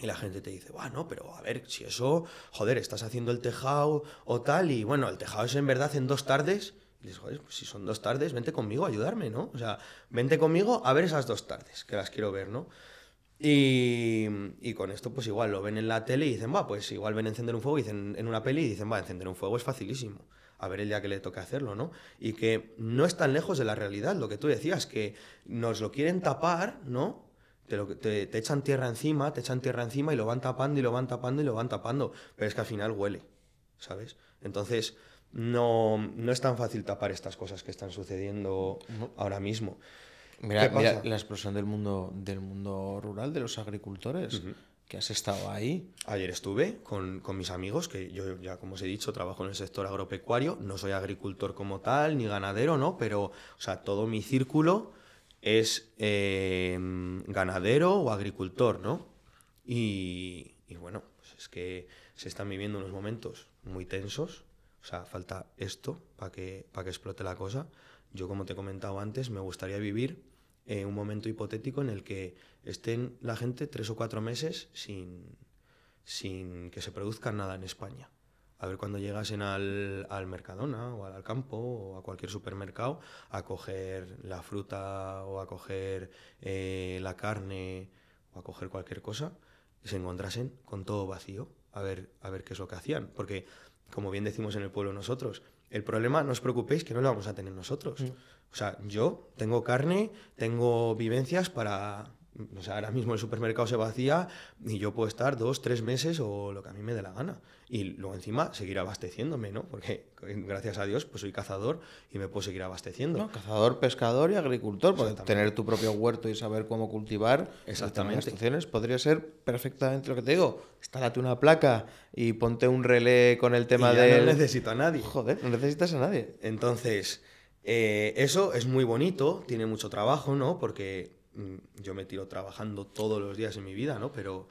Y la gente te dice, bueno, pero a ver, si eso, joder, estás haciendo el tejado o tal, y bueno, el tejado es en verdad en dos tardes. Y dices, joder, pues si son dos tardes, vente conmigo a ayudarme, ¿no? O sea, vente conmigo a ver esas dos tardes, que las quiero ver, ¿no? Y, con esto, pues igual lo ven en la tele y dicen, va, pues igual ven encender un fuego dicen, en una peli y dicen, va, encender un fuego es facilísimo. A ver el día que le toque hacerlo, ¿no? Y que no es tan lejos de la realidad, lo que tú decías, que nos lo quieren tapar, ¿no? te, lo, echan tierra encima, te echan tierra encima y lo van tapando y lo van tapando y lo van tapando. Pero es que al final huele, ¿sabes? Entonces, no, no es tan fácil tapar estas cosas que están sucediendo ahora mismo. Mira, mira, la explosión del mundo, del mundo rural, de los agricultores. que has estado ahí. Ayer estuve con, con, mis amigos, que yo ya como os he dicho, trabajo en el sector agropecuario, no soy agricultor como tal, ni ganadero, ¿no? Pero, o sea, todo mi círculo es em, ganadero o agricultor, ¿no? Y, bueno, pues es que se están viviendo unos momentos muy tensos, o sea, falta esto para que, para que explote la cosa. Yo, como te he comentado antes, me gustaría vivir eh, un momento hipotético en el que estén la gente tres o cuatro meses sin, sin que se produzca nada en España a ver cuando llegasen al, Mercadona o al campo o a cualquier supermercado a coger la fruta o a coger eh, la carne o a coger cualquier cosa y se encontrasen con todo vacío a ver, a ver qué es lo que hacían. Porque, como bien decimos en el pueblo nosotros, el problema, no os preocupéis, que no lo vamos a tener nosotros. Mm. O sea, yo tengo carne, tengo vivencias para, o sea, ahora mismo el supermercado se vacía y yo puedo estar dos, tres meses o lo que a mí me dé la gana. Y luego encima seguir abasteciéndome, ¿no? Porque eh, gracias a Dios pues soy cazador y me puedo seguir abasteciendo. cazador, pescador y agricultor. tener tu propio huerto y saber cómo cultivar. Pues, Exactamente. podría ser perfectamente lo que te digo. Instálate una placa y ponte un relé con el tema de... No necesito a nadie. Joder, no necesitas a nadie. Entonces, eh, eso es muy bonito, tiene mucho trabajo, ¿no? Porque Mm, yo me tiro trabajando todos los días en mi vida, ¿no? Pero,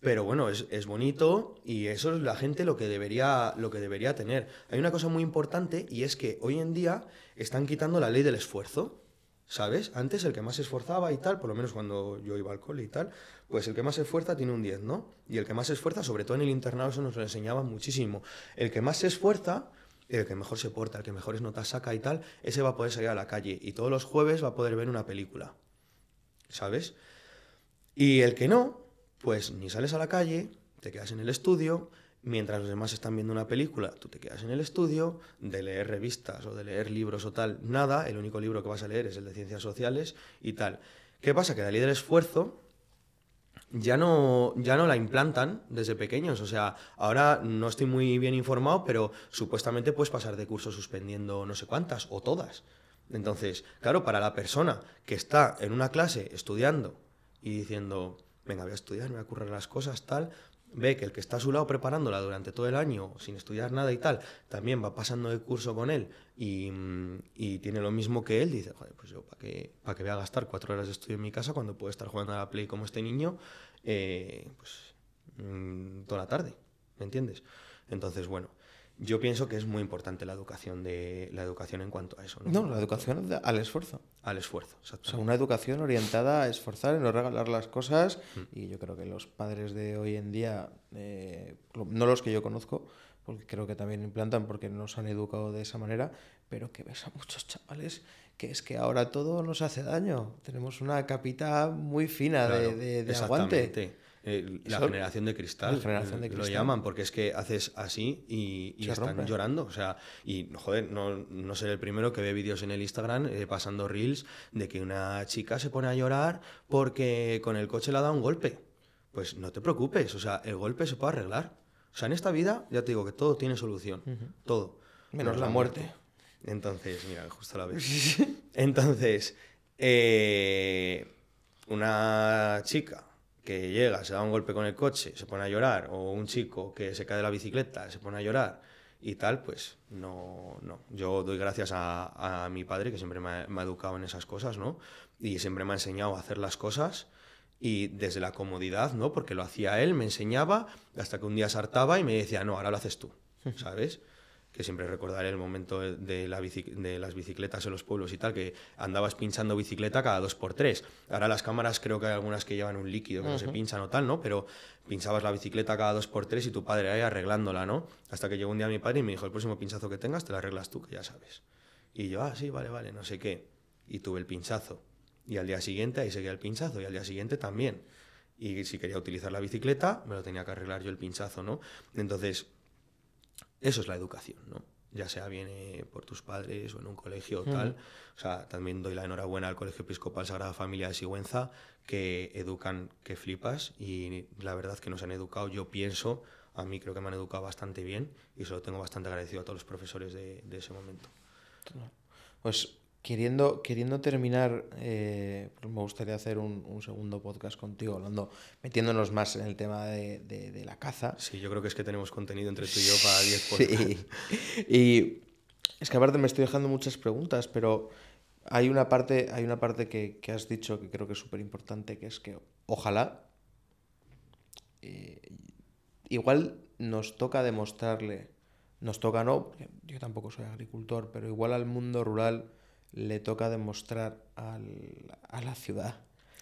pero bueno, es, bonito y eso es la gente lo que, debería, lo que debería tener. Hay una cosa muy importante y es que hoy en día están quitando la ley del esfuerzo. ¿Sabes? Antes el que más se esforzaba y tal, por lo menos cuando yo iba al cole y tal, pues el que más se esfuerza tiene un 10, ¿no? Y el que más se esfuerza, sobre todo en el internado, eso nos lo enseñaba muchísimo. El que más se esfuerza, el que mejor se porta, el que mejores notas saca y tal, ese va a poder salir a la calle y todos los jueves va a poder ver una película. ¿sabes? Y el que no, pues ni sales a la calle, te quedas en el estudio, mientras los demás están viendo una película, tú te quedas en el estudio, de leer revistas o de leer libros o tal, nada, el único libro que vas a leer es el de ciencias sociales y tal. ¿Qué pasa? Que la ley del esfuerzo ya no, ya no la implantan desde pequeños. O sea, ahora no estoy muy bien informado, pero supuestamente puedes pasar de curso suspendiendo no sé cuántas o todas. Entonces, claro, para la persona que está en una clase estudiando y diciendo, venga, voy a estudiar, me voy a las cosas, tal, ve que el que está a su lado preparándola durante todo el año sin estudiar nada y tal, también va pasando de curso con él y, mm, tiene lo mismo que él, dice, joder, pues yo para qué, para qué voy a gastar cuatro horas de estudio en mi casa cuando puedo estar jugando a la Play como este niño eh, pues, mm, toda la tarde, ¿me entiendes? Entonces, bueno, yo pienso que es muy importante la educación de la educación en cuanto a eso. No, la educación al esfuerzo. Al esfuerzo, O sea, una educación orientada a esforzar, en no regalar las cosas. Mm. Y yo creo que los padres de hoy en día, eh, no los que yo conozco, porque creo que también implantan porque nos han educado de esa manera, pero que ves a muchos chavales que es que ahora todo nos hace daño. Tenemos una capita muy fina de, de, exactamente. aguante. Eh, la generación de eh, cristal. de Lo llaman, porque es que haces así y, están llorando. O sea, y joder, no, no el primero que ve vídeos en el Instagram eh, pasando reels de que una chica se pone a llorar porque con el coche le ha dado un golpe. Pues no te preocupes, o sea, el golpe se puede arreglar. O sea, en esta vida, ya te digo que todo tiene solución. Todo. Menos, la muerte. Entonces, mira, justo la vez. Entonces, una chica que llega, se da un golpe con el coche, se pone a llorar, o un chico que se cae de la bicicleta, se pone a llorar y tal, pues no, no. Yo doy gracias a, a mi padre, que siempre me ha, educado en esas cosas, ¿no? Y siempre me ha enseñado a hacer las cosas y desde la comodidad, ¿no? Porque lo hacía él, me enseñaba, hasta que un día se hartaba y me decía, no, ahora lo haces tú, ¿sabes? que siempre recordaré el momento de, las bicicletas en los pueblos y tal, que andabas pinchando bicicleta cada dos por tres. Ahora las cámaras creo que hay algunas que llevan un líquido que no se pinchan o tal, ¿no? Pero pinchabas la bicicleta cada dos por tres y tu padre ahí arreglándola, ¿no? Hasta que llegó un día mi padre y me dijo, el próximo pinchazo que tengas te la arreglas tú, que ya sabes. Y yo, ah, sí, vale, vale, no sé qué. Y tuve el pinchazo. Y al día siguiente ahí seguía el pinchazo y al día siguiente también. Y si quería utilizar la bicicleta, me lo tenía que arreglar yo el pinchazo, ¿no? Entonces, eso es la educación, ¿no? ya sea viene por tus padres o en un colegio o tal. O sea, también doy la enhorabuena al Colegio Episcopal Sagrada Familia de Sigüenza, que educan que flipas y la verdad que nos han educado, yo pienso, a mí creo que me han educado bastante bien y solo tengo bastante agradecido a todos los profesores de, de ese momento. Pues Queriendo, terminar, eh, pues me gustaría hacer un, segundo podcast contigo, hablando, metiéndonos más en el tema de, la caza. Sí, yo creo que es que tenemos contenido entre tú y yo para 10 Y es que aparte me estoy dejando muchas preguntas, pero hay una parte, hay una parte que, has dicho que creo que es súper importante, que es que ojalá. Eh, igual nos toca demostrarle, nos toca no, yo tampoco soy agricultor, pero igual al mundo rural le toca demostrar a la ciudad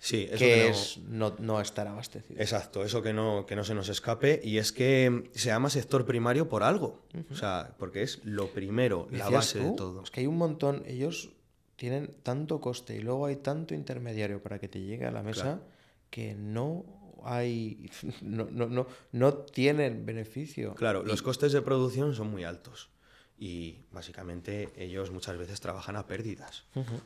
que, es no, no, estar abastecido. Exacto, eso que no, que no se nos escape. Y es que se llama sector primario por algo. O sea, porque es lo primero, la base de todo. Es que hay un montón, ellos tienen tanto coste y luego hay tanto intermediario para que te llegue a la mesa que no hay no, no, no, tienen beneficio. Claro, los costes de producción son muy altos y básicamente ellos muchas veces trabajan a pérdidas.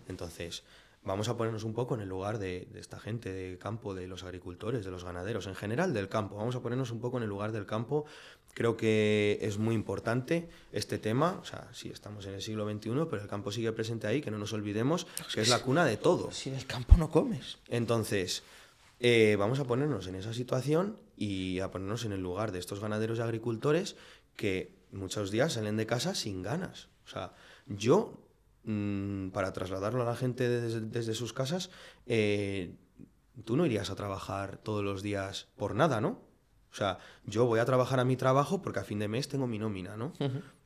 Entonces, vamos a ponernos un poco en el lugar de, esta gente de campo, de los agricultores, de los ganaderos, en general del campo. Vamos a ponernos un poco en el lugar del campo. Creo que es muy importante este tema. O sea, sí, estamos en el siglo XXI, pero el campo sigue presente ahí, que no nos olvidemos que es la cuna de todo. Si en el campo no comes. Entonces, eh, vamos a ponernos en esa situación y a ponernos en el lugar de estos ganaderos y agricultores que muchos días salen de casa sin ganas. O sea, yo, mm, para trasladarlo a la gente desde, sus casas, eh, tú no irías a trabajar todos los días por nada, ¿no? O sea, yo voy a trabajar a mi trabajo porque a fin de mes tengo mi nómina, ¿no?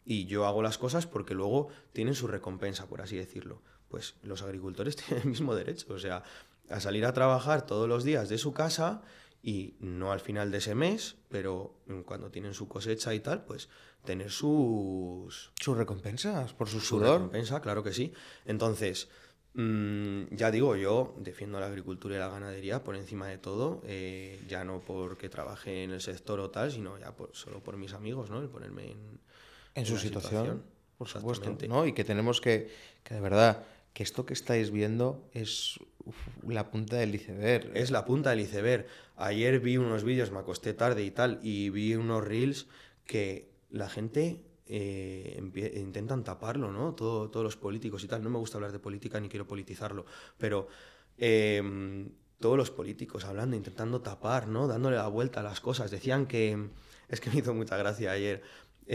Y yo hago las cosas porque luego tienen su recompensa, por así decirlo. Pues los agricultores tienen el mismo derecho, o sea, a salir a trabajar todos los días de su casa y no al final de ese mes, pero cuando tienen su cosecha y tal, pues tener sus... Sus recompensas por su sudor. recompensa, claro que sí. Entonces, mm, ya digo, yo defiendo la agricultura y la ganadería por encima de todo, eh, ya no porque trabaje en el sector o tal, sino ya por, solo por mis amigos, ¿no? El ponerme en... En su situación, situación. Por supuesto, ¿no? Y que tenemos que, que de verdad que esto que estáis viendo es la punta del iceberg. Es la punta del iceberg. Ayer vi unos vídeos, me acosté tarde y tal, y vi unos reels que la gente eh, intentan taparlo, ¿no? Todo, todos los políticos y tal. No me gusta hablar de política ni quiero politizarlo, pero em, todos los políticos hablando, intentando tapar, ¿no? Dándole la vuelta a las cosas. Decían que, es que me hizo mucha gracia ayer,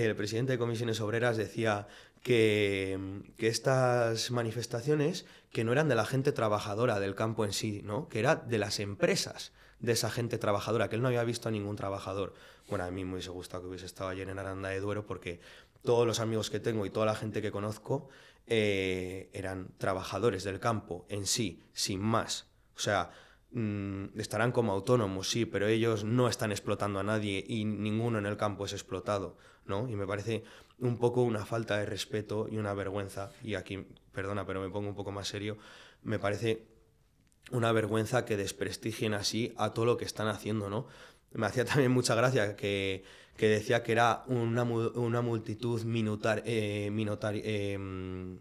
el presidente de Comisiones Obreras decía que, estas manifestaciones que no eran de la gente trabajadora del campo en sí, ¿no? que era de las empresas de esa gente trabajadora, que él no había visto a ningún trabajador. Bueno, a mí me hubiese gustado que hubiese estado ayer en Aranda de Duero porque todos los amigos que tengo y toda la gente que conozco eh, eran trabajadores del campo en sí, sin más. O sea, Mm, estarán como autónomos, sí, pero ellos no están explotando a nadie y ninguno en el campo es explotado, ¿no? Y me parece un poco una falta de respeto y una vergüenza, y aquí, perdona, pero me pongo un poco más serio, me parece una vergüenza que desprestigien así a todo lo que están haciendo, ¿no? Me hacía también mucha gracia que, decía que era una, una multitud minutar, eh, eh, mm,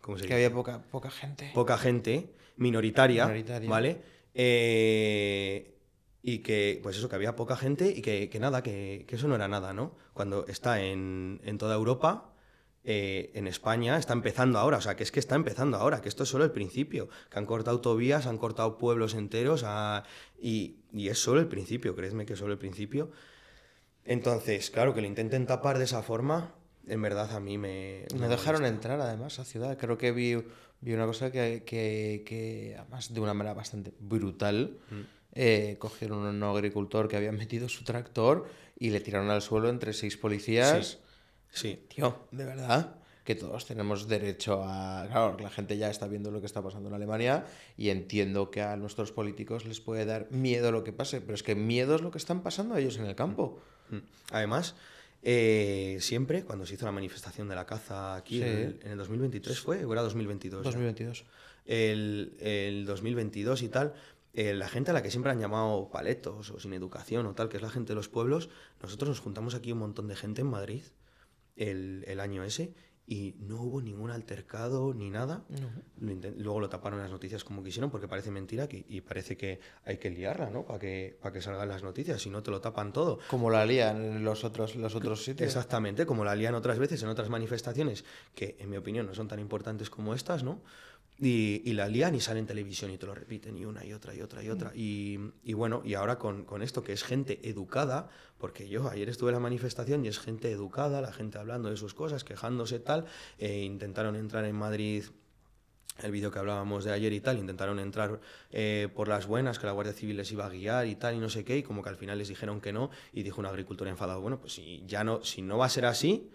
¿cómo se dice? Que había poca, poca gente. Poca gente, minoritaria, minoritaria. ¿vale? Eh, y que, pues eso, que había poca gente y que, nada, que, eso no era nada, ¿no? Cuando está en, en toda Europa, eh, en España, está empezando ahora, o sea, que es que está empezando ahora, que esto es solo el principio, que han cortado autovías, han cortado pueblos enteros, ah, y, es solo el principio, créeme que es solo el principio. Entonces, claro, que lo intenten tapar de esa forma, en verdad a mí me... me dejaron entrar además a ciudad, creo que vi vi una cosa que, además de una manera bastante brutal, mm. eh, cogieron a un agricultor que había metido su tractor y le tiraron al suelo entre seis policías. Sí. sí. Tío, de verdad que todos tenemos derecho a... Claro, la gente ya está viendo lo que está pasando en Alemania y entiendo que a nuestros políticos les puede dar miedo lo que pase, pero es que miedo es lo que están pasando ellos en el campo. Mm. Mm. Además, eh, siempre, cuando se hizo la manifestación de la caza aquí en, el, 2023 fue, o era 2022. 2022. El, 2022 y tal, eh, la gente a la que siempre han llamado paletos o sin educación o tal, que es la gente de los pueblos, nosotros nos juntamos aquí un montón de gente en Madrid el, el año ese y no hubo ningún altercado ni nada. luego lo taparon las noticias como quisieron porque parece mentira y parece que hay que liarla, ¿no? Para que, para que salgan las noticias, si no te lo tapan todo. Como la lían los otros, los otros sitios. Exactamente, como la lían otras veces en otras manifestaciones que, en mi opinión, no son tan importantes como estas, ¿no? Y, la lian y salen en televisión y te lo repiten y una y otra y otra y otra. Mm. Y, bueno, y ahora con, esto que es gente educada, porque yo ayer estuve en la manifestación y es gente educada, la gente hablando de sus cosas, quejándose tal, e intentaron entrar en Madrid el vídeo que hablábamos de ayer y tal, intentaron entrar eh, por las buenas, que la Guardia Civil les iba a guiar y tal, y no sé qué, y como que al final les dijeron que no, y dijo un agricultor enfadado, bueno, pues si ya no, si no va a ser así,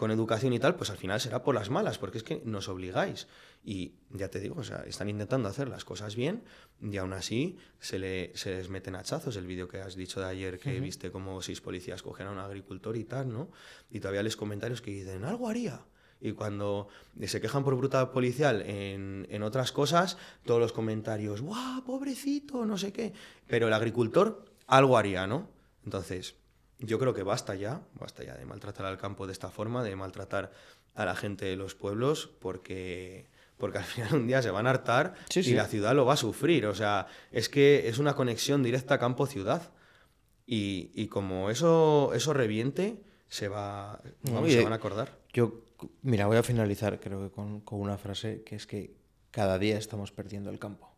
con educación y tal, pues al final será por las malas, porque es que nos obligáis. Y ya te digo, o están intentando hacer las cosas bien y aún así se, les meten hachazos. El vídeo que has dicho de ayer, que viste como seis policías cogen a un agricultor y tal, ¿no? Y todavía les comentarios que dicen, algo haría. Y cuando se quejan por brutal policial en, en otras cosas, todos los comentarios, ¡guau, pobrecito! No sé qué. Pero el agricultor algo haría, ¿no? Entonces, yo creo que basta ya, basta ya de maltratar al campo de esta forma, de maltratar a la gente de los pueblos, porque, porque al final un día se van a hartar y la ciudad lo va a sufrir. O sea, es que es una conexión directa campo-ciudad. Y, y, como eso, eso reviente, se, va, se van a acordar. Yo, mira, voy a finalizar creo que con, con una frase que es que cada día estamos perdiendo el campo.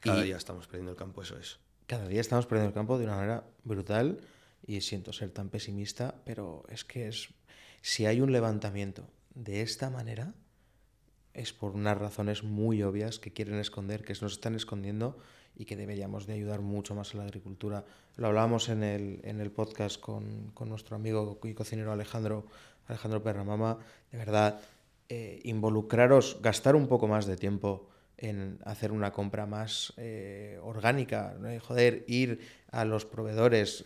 Cada día estamos perdiendo el campo, eso es. Cada día estamos perdiendo el campo de una manera brutal y siento ser tan pesimista, pero es que es, si hay un levantamiento de esta manera, es por unas razones muy obvias que quieren esconder, que nos están escondiendo y que deberíamos de ayudar mucho más a la agricultura. Lo hablábamos en el, en el podcast con, nuestro amigo y cocinero Alejandro, Alejandro Perramama, de verdad, eh, involucraros, gastar un poco más de tiempo en hacer una compra más eh, orgánica, joder, ir a los proveedores,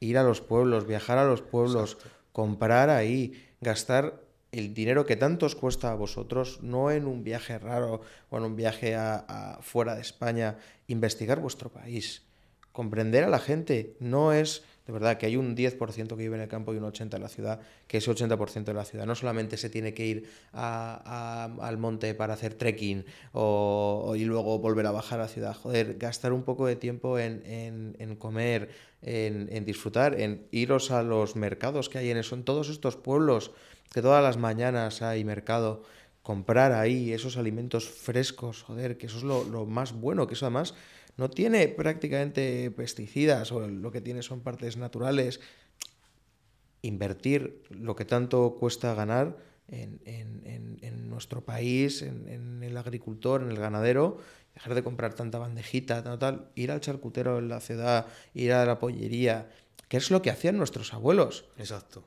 ir a los pueblos, viajar a los pueblos, comprar ahí, gastar el dinero que tanto os cuesta a vosotros, no en un viaje raro o en un viaje a fuera de España, investigar vuestro país, comprender a la gente, no es de verdad que hay un 10% que vive en el campo y un 80% en la ciudad, que ese 80% de la ciudad no solamente se tiene que ir al monte para hacer trekking o, y luego volver a bajar a la ciudad, joder, gastar un poco de tiempo en, comer, en, disfrutar, en iros a los mercados que hay en, eso, en todos estos pueblos, que todas las mañanas hay mercado comprar ahí esos alimentos frescos, joder, que eso es lo más bueno, que eso además no tiene prácticamente pesticidas o lo que tiene son partes naturales. Invertir lo que tanto cuesta ganar en, nuestro país, en, el agricultor, en el ganadero, dejar de comprar tanta bandejita, ir al charcutero en la ciudad, ir a la pollería, que es lo que hacían nuestros abuelos. Exacto.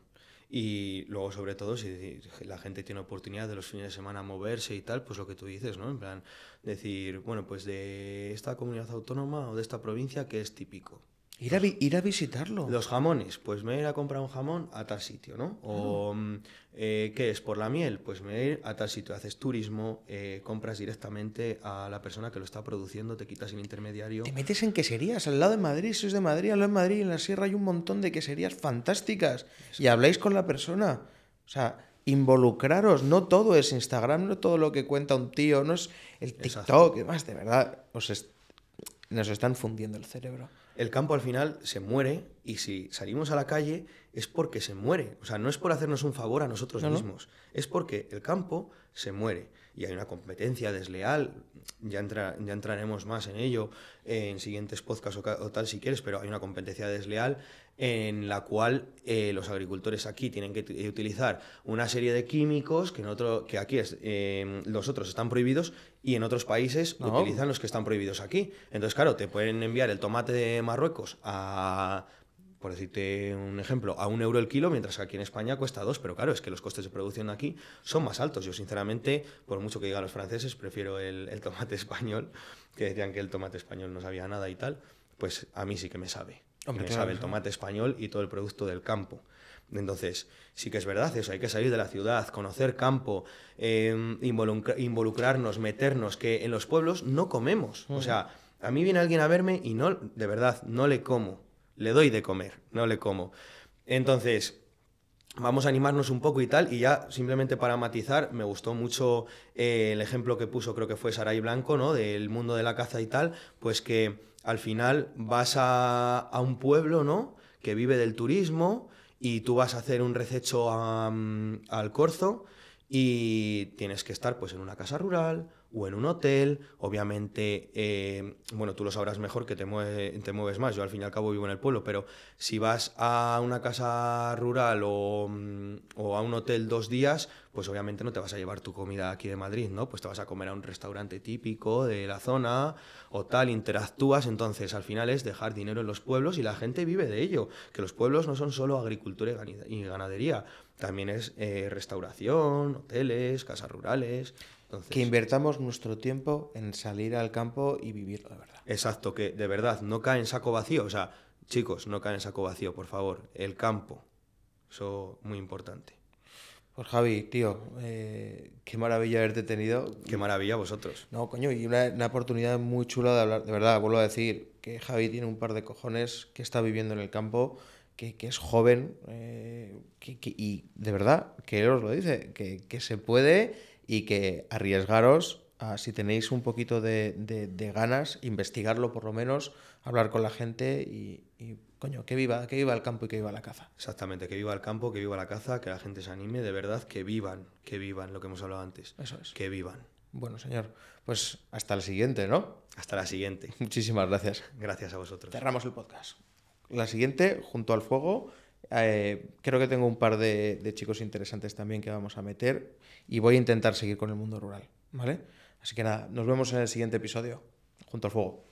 Y luego, sobre todo, si la gente tiene oportunidad de los fines de semana moverse y tal, pues lo que tú dices, ¿no? En plan, decir, bueno, pues de esta comunidad autónoma o de esta provincia, que es típico? Ir a, visitarlo. Los jamones, pues me voy a ir a comprar un jamón a tal sitio, ¿no? O, mm, eh, ¿qué es? Por la miel, pues me voy a ir a tal sitio. Haces turismo, eh, compras directamente a la persona que lo está produciendo, te quitas el intermediario. Te metes en queserías, al lado de Madrid, si es de Madrid, al lado de Madrid, en la sierra hay un montón de queserías fantásticas. Y habláis con la persona. O sea, involucraros, no todo es Instagram, no todo lo que cuenta un tío, no es el TikTok, de verdad, os nos están fundiendo el cerebro el campo al final se muere y si salimos a la calle es porque se muere. O sea, no es por hacernos un favor a nosotros mismos, es porque el campo se muere y hay una competencia desleal. Ya, entraremos más en ello en siguientes podcasts o, tal si quieres, pero hay una competencia desleal en la cual eh, los agricultores aquí tienen que utilizar una serie de químicos que, en otro, que aquí es, eh, los otros están prohibidos y en otros países utilizan los que están prohibidos aquí. Entonces, claro, te pueden enviar el tomate de Marruecos a, por decirte un ejemplo, a un euro el kilo, mientras que aquí en España cuesta dos, pero claro, es que los costes de producción aquí son más altos. Yo, sinceramente, por mucho que digan los franceses, prefiero el tomate español, que decían que el tomate español no sabía nada y tal, pues a mí sí que me sabe. Hombre, sabe el tomate español y todo el producto del campo. Entonces, sí que es verdad eso, hay que salir de la ciudad, conocer campo, em, involucrarnos, meternos, que en los pueblos no comemos. O mm. sea, a mí viene alguien a verme y no, de verdad, no le como. Le doy de comer, no le como. Entonces, vamos a animarnos un poco y tal. Y ya, simplemente para matizar, me gustó mucho eh, el ejemplo que puso, creo que fue Saray Blanco, ¿no? Del mundo de la caza y tal, pues que al final vas a, un pueblo, ¿no? Que vive del turismo y tú vas a hacer un rececho al corzo y tienes que estar pues en una casa rural o en un hotel. Obviamente, eh, bueno, tú lo sabrás mejor que te, te mueves más. Yo al fin y al cabo vivo en el pueblo, pero si vas a una casa rural mm, o, a un hotel dos días, pues obviamente no te vas a llevar tu comida aquí de Madrid, ¿no? Pues te vas a comer a un restaurante típico de la zona o tal, interactúas. Entonces, al final es dejar dinero en los pueblos y la gente vive de ello. Que los pueblos no son solo agricultura y ganadería, también es eh, restauración, hoteles, casas rurales que invertamos nuestro tiempo en salir al campo y vivir, la verdad. Exacto, que de verdad no caen en saco vacío. O sea, chicos, no caen en saco vacío, por favor. El campo, eso muy importante. Pues Javi, tío, eh, qué maravilla haberte tenido. Qué maravilla vosotros. No, coño, y una, oportunidad muy chula de hablar. De verdad, vuelvo a decir que Javi tiene un par de cojones que está viviendo en el campo, que, es joven, eh, y de verdad, que él os lo dice, que, que se puede y que arriesgaros si tenéis un poquito de, ganas, investigarlo por lo menos, hablar con la gente y, coño, que viva, que viva el campo y que viva la caza. Exactamente, que viva el campo, que viva la caza, que la gente se anime, de verdad, que vivan, que vivan lo que hemos hablado antes. Eso es. Que vivan. Bueno, señor, pues hasta la siguiente, ¿no? Hasta la siguiente. Muchísimas gracias. Gracias a vosotros. Cerramos el podcast. La siguiente, junto al fuego, eh, creo que tengo un par de chicos interesantes también que vamos a meter y voy a intentar seguir con el mundo rural, ¿vale? Así que nada, nos vemos en el siguiente episodio. Junto al fuego.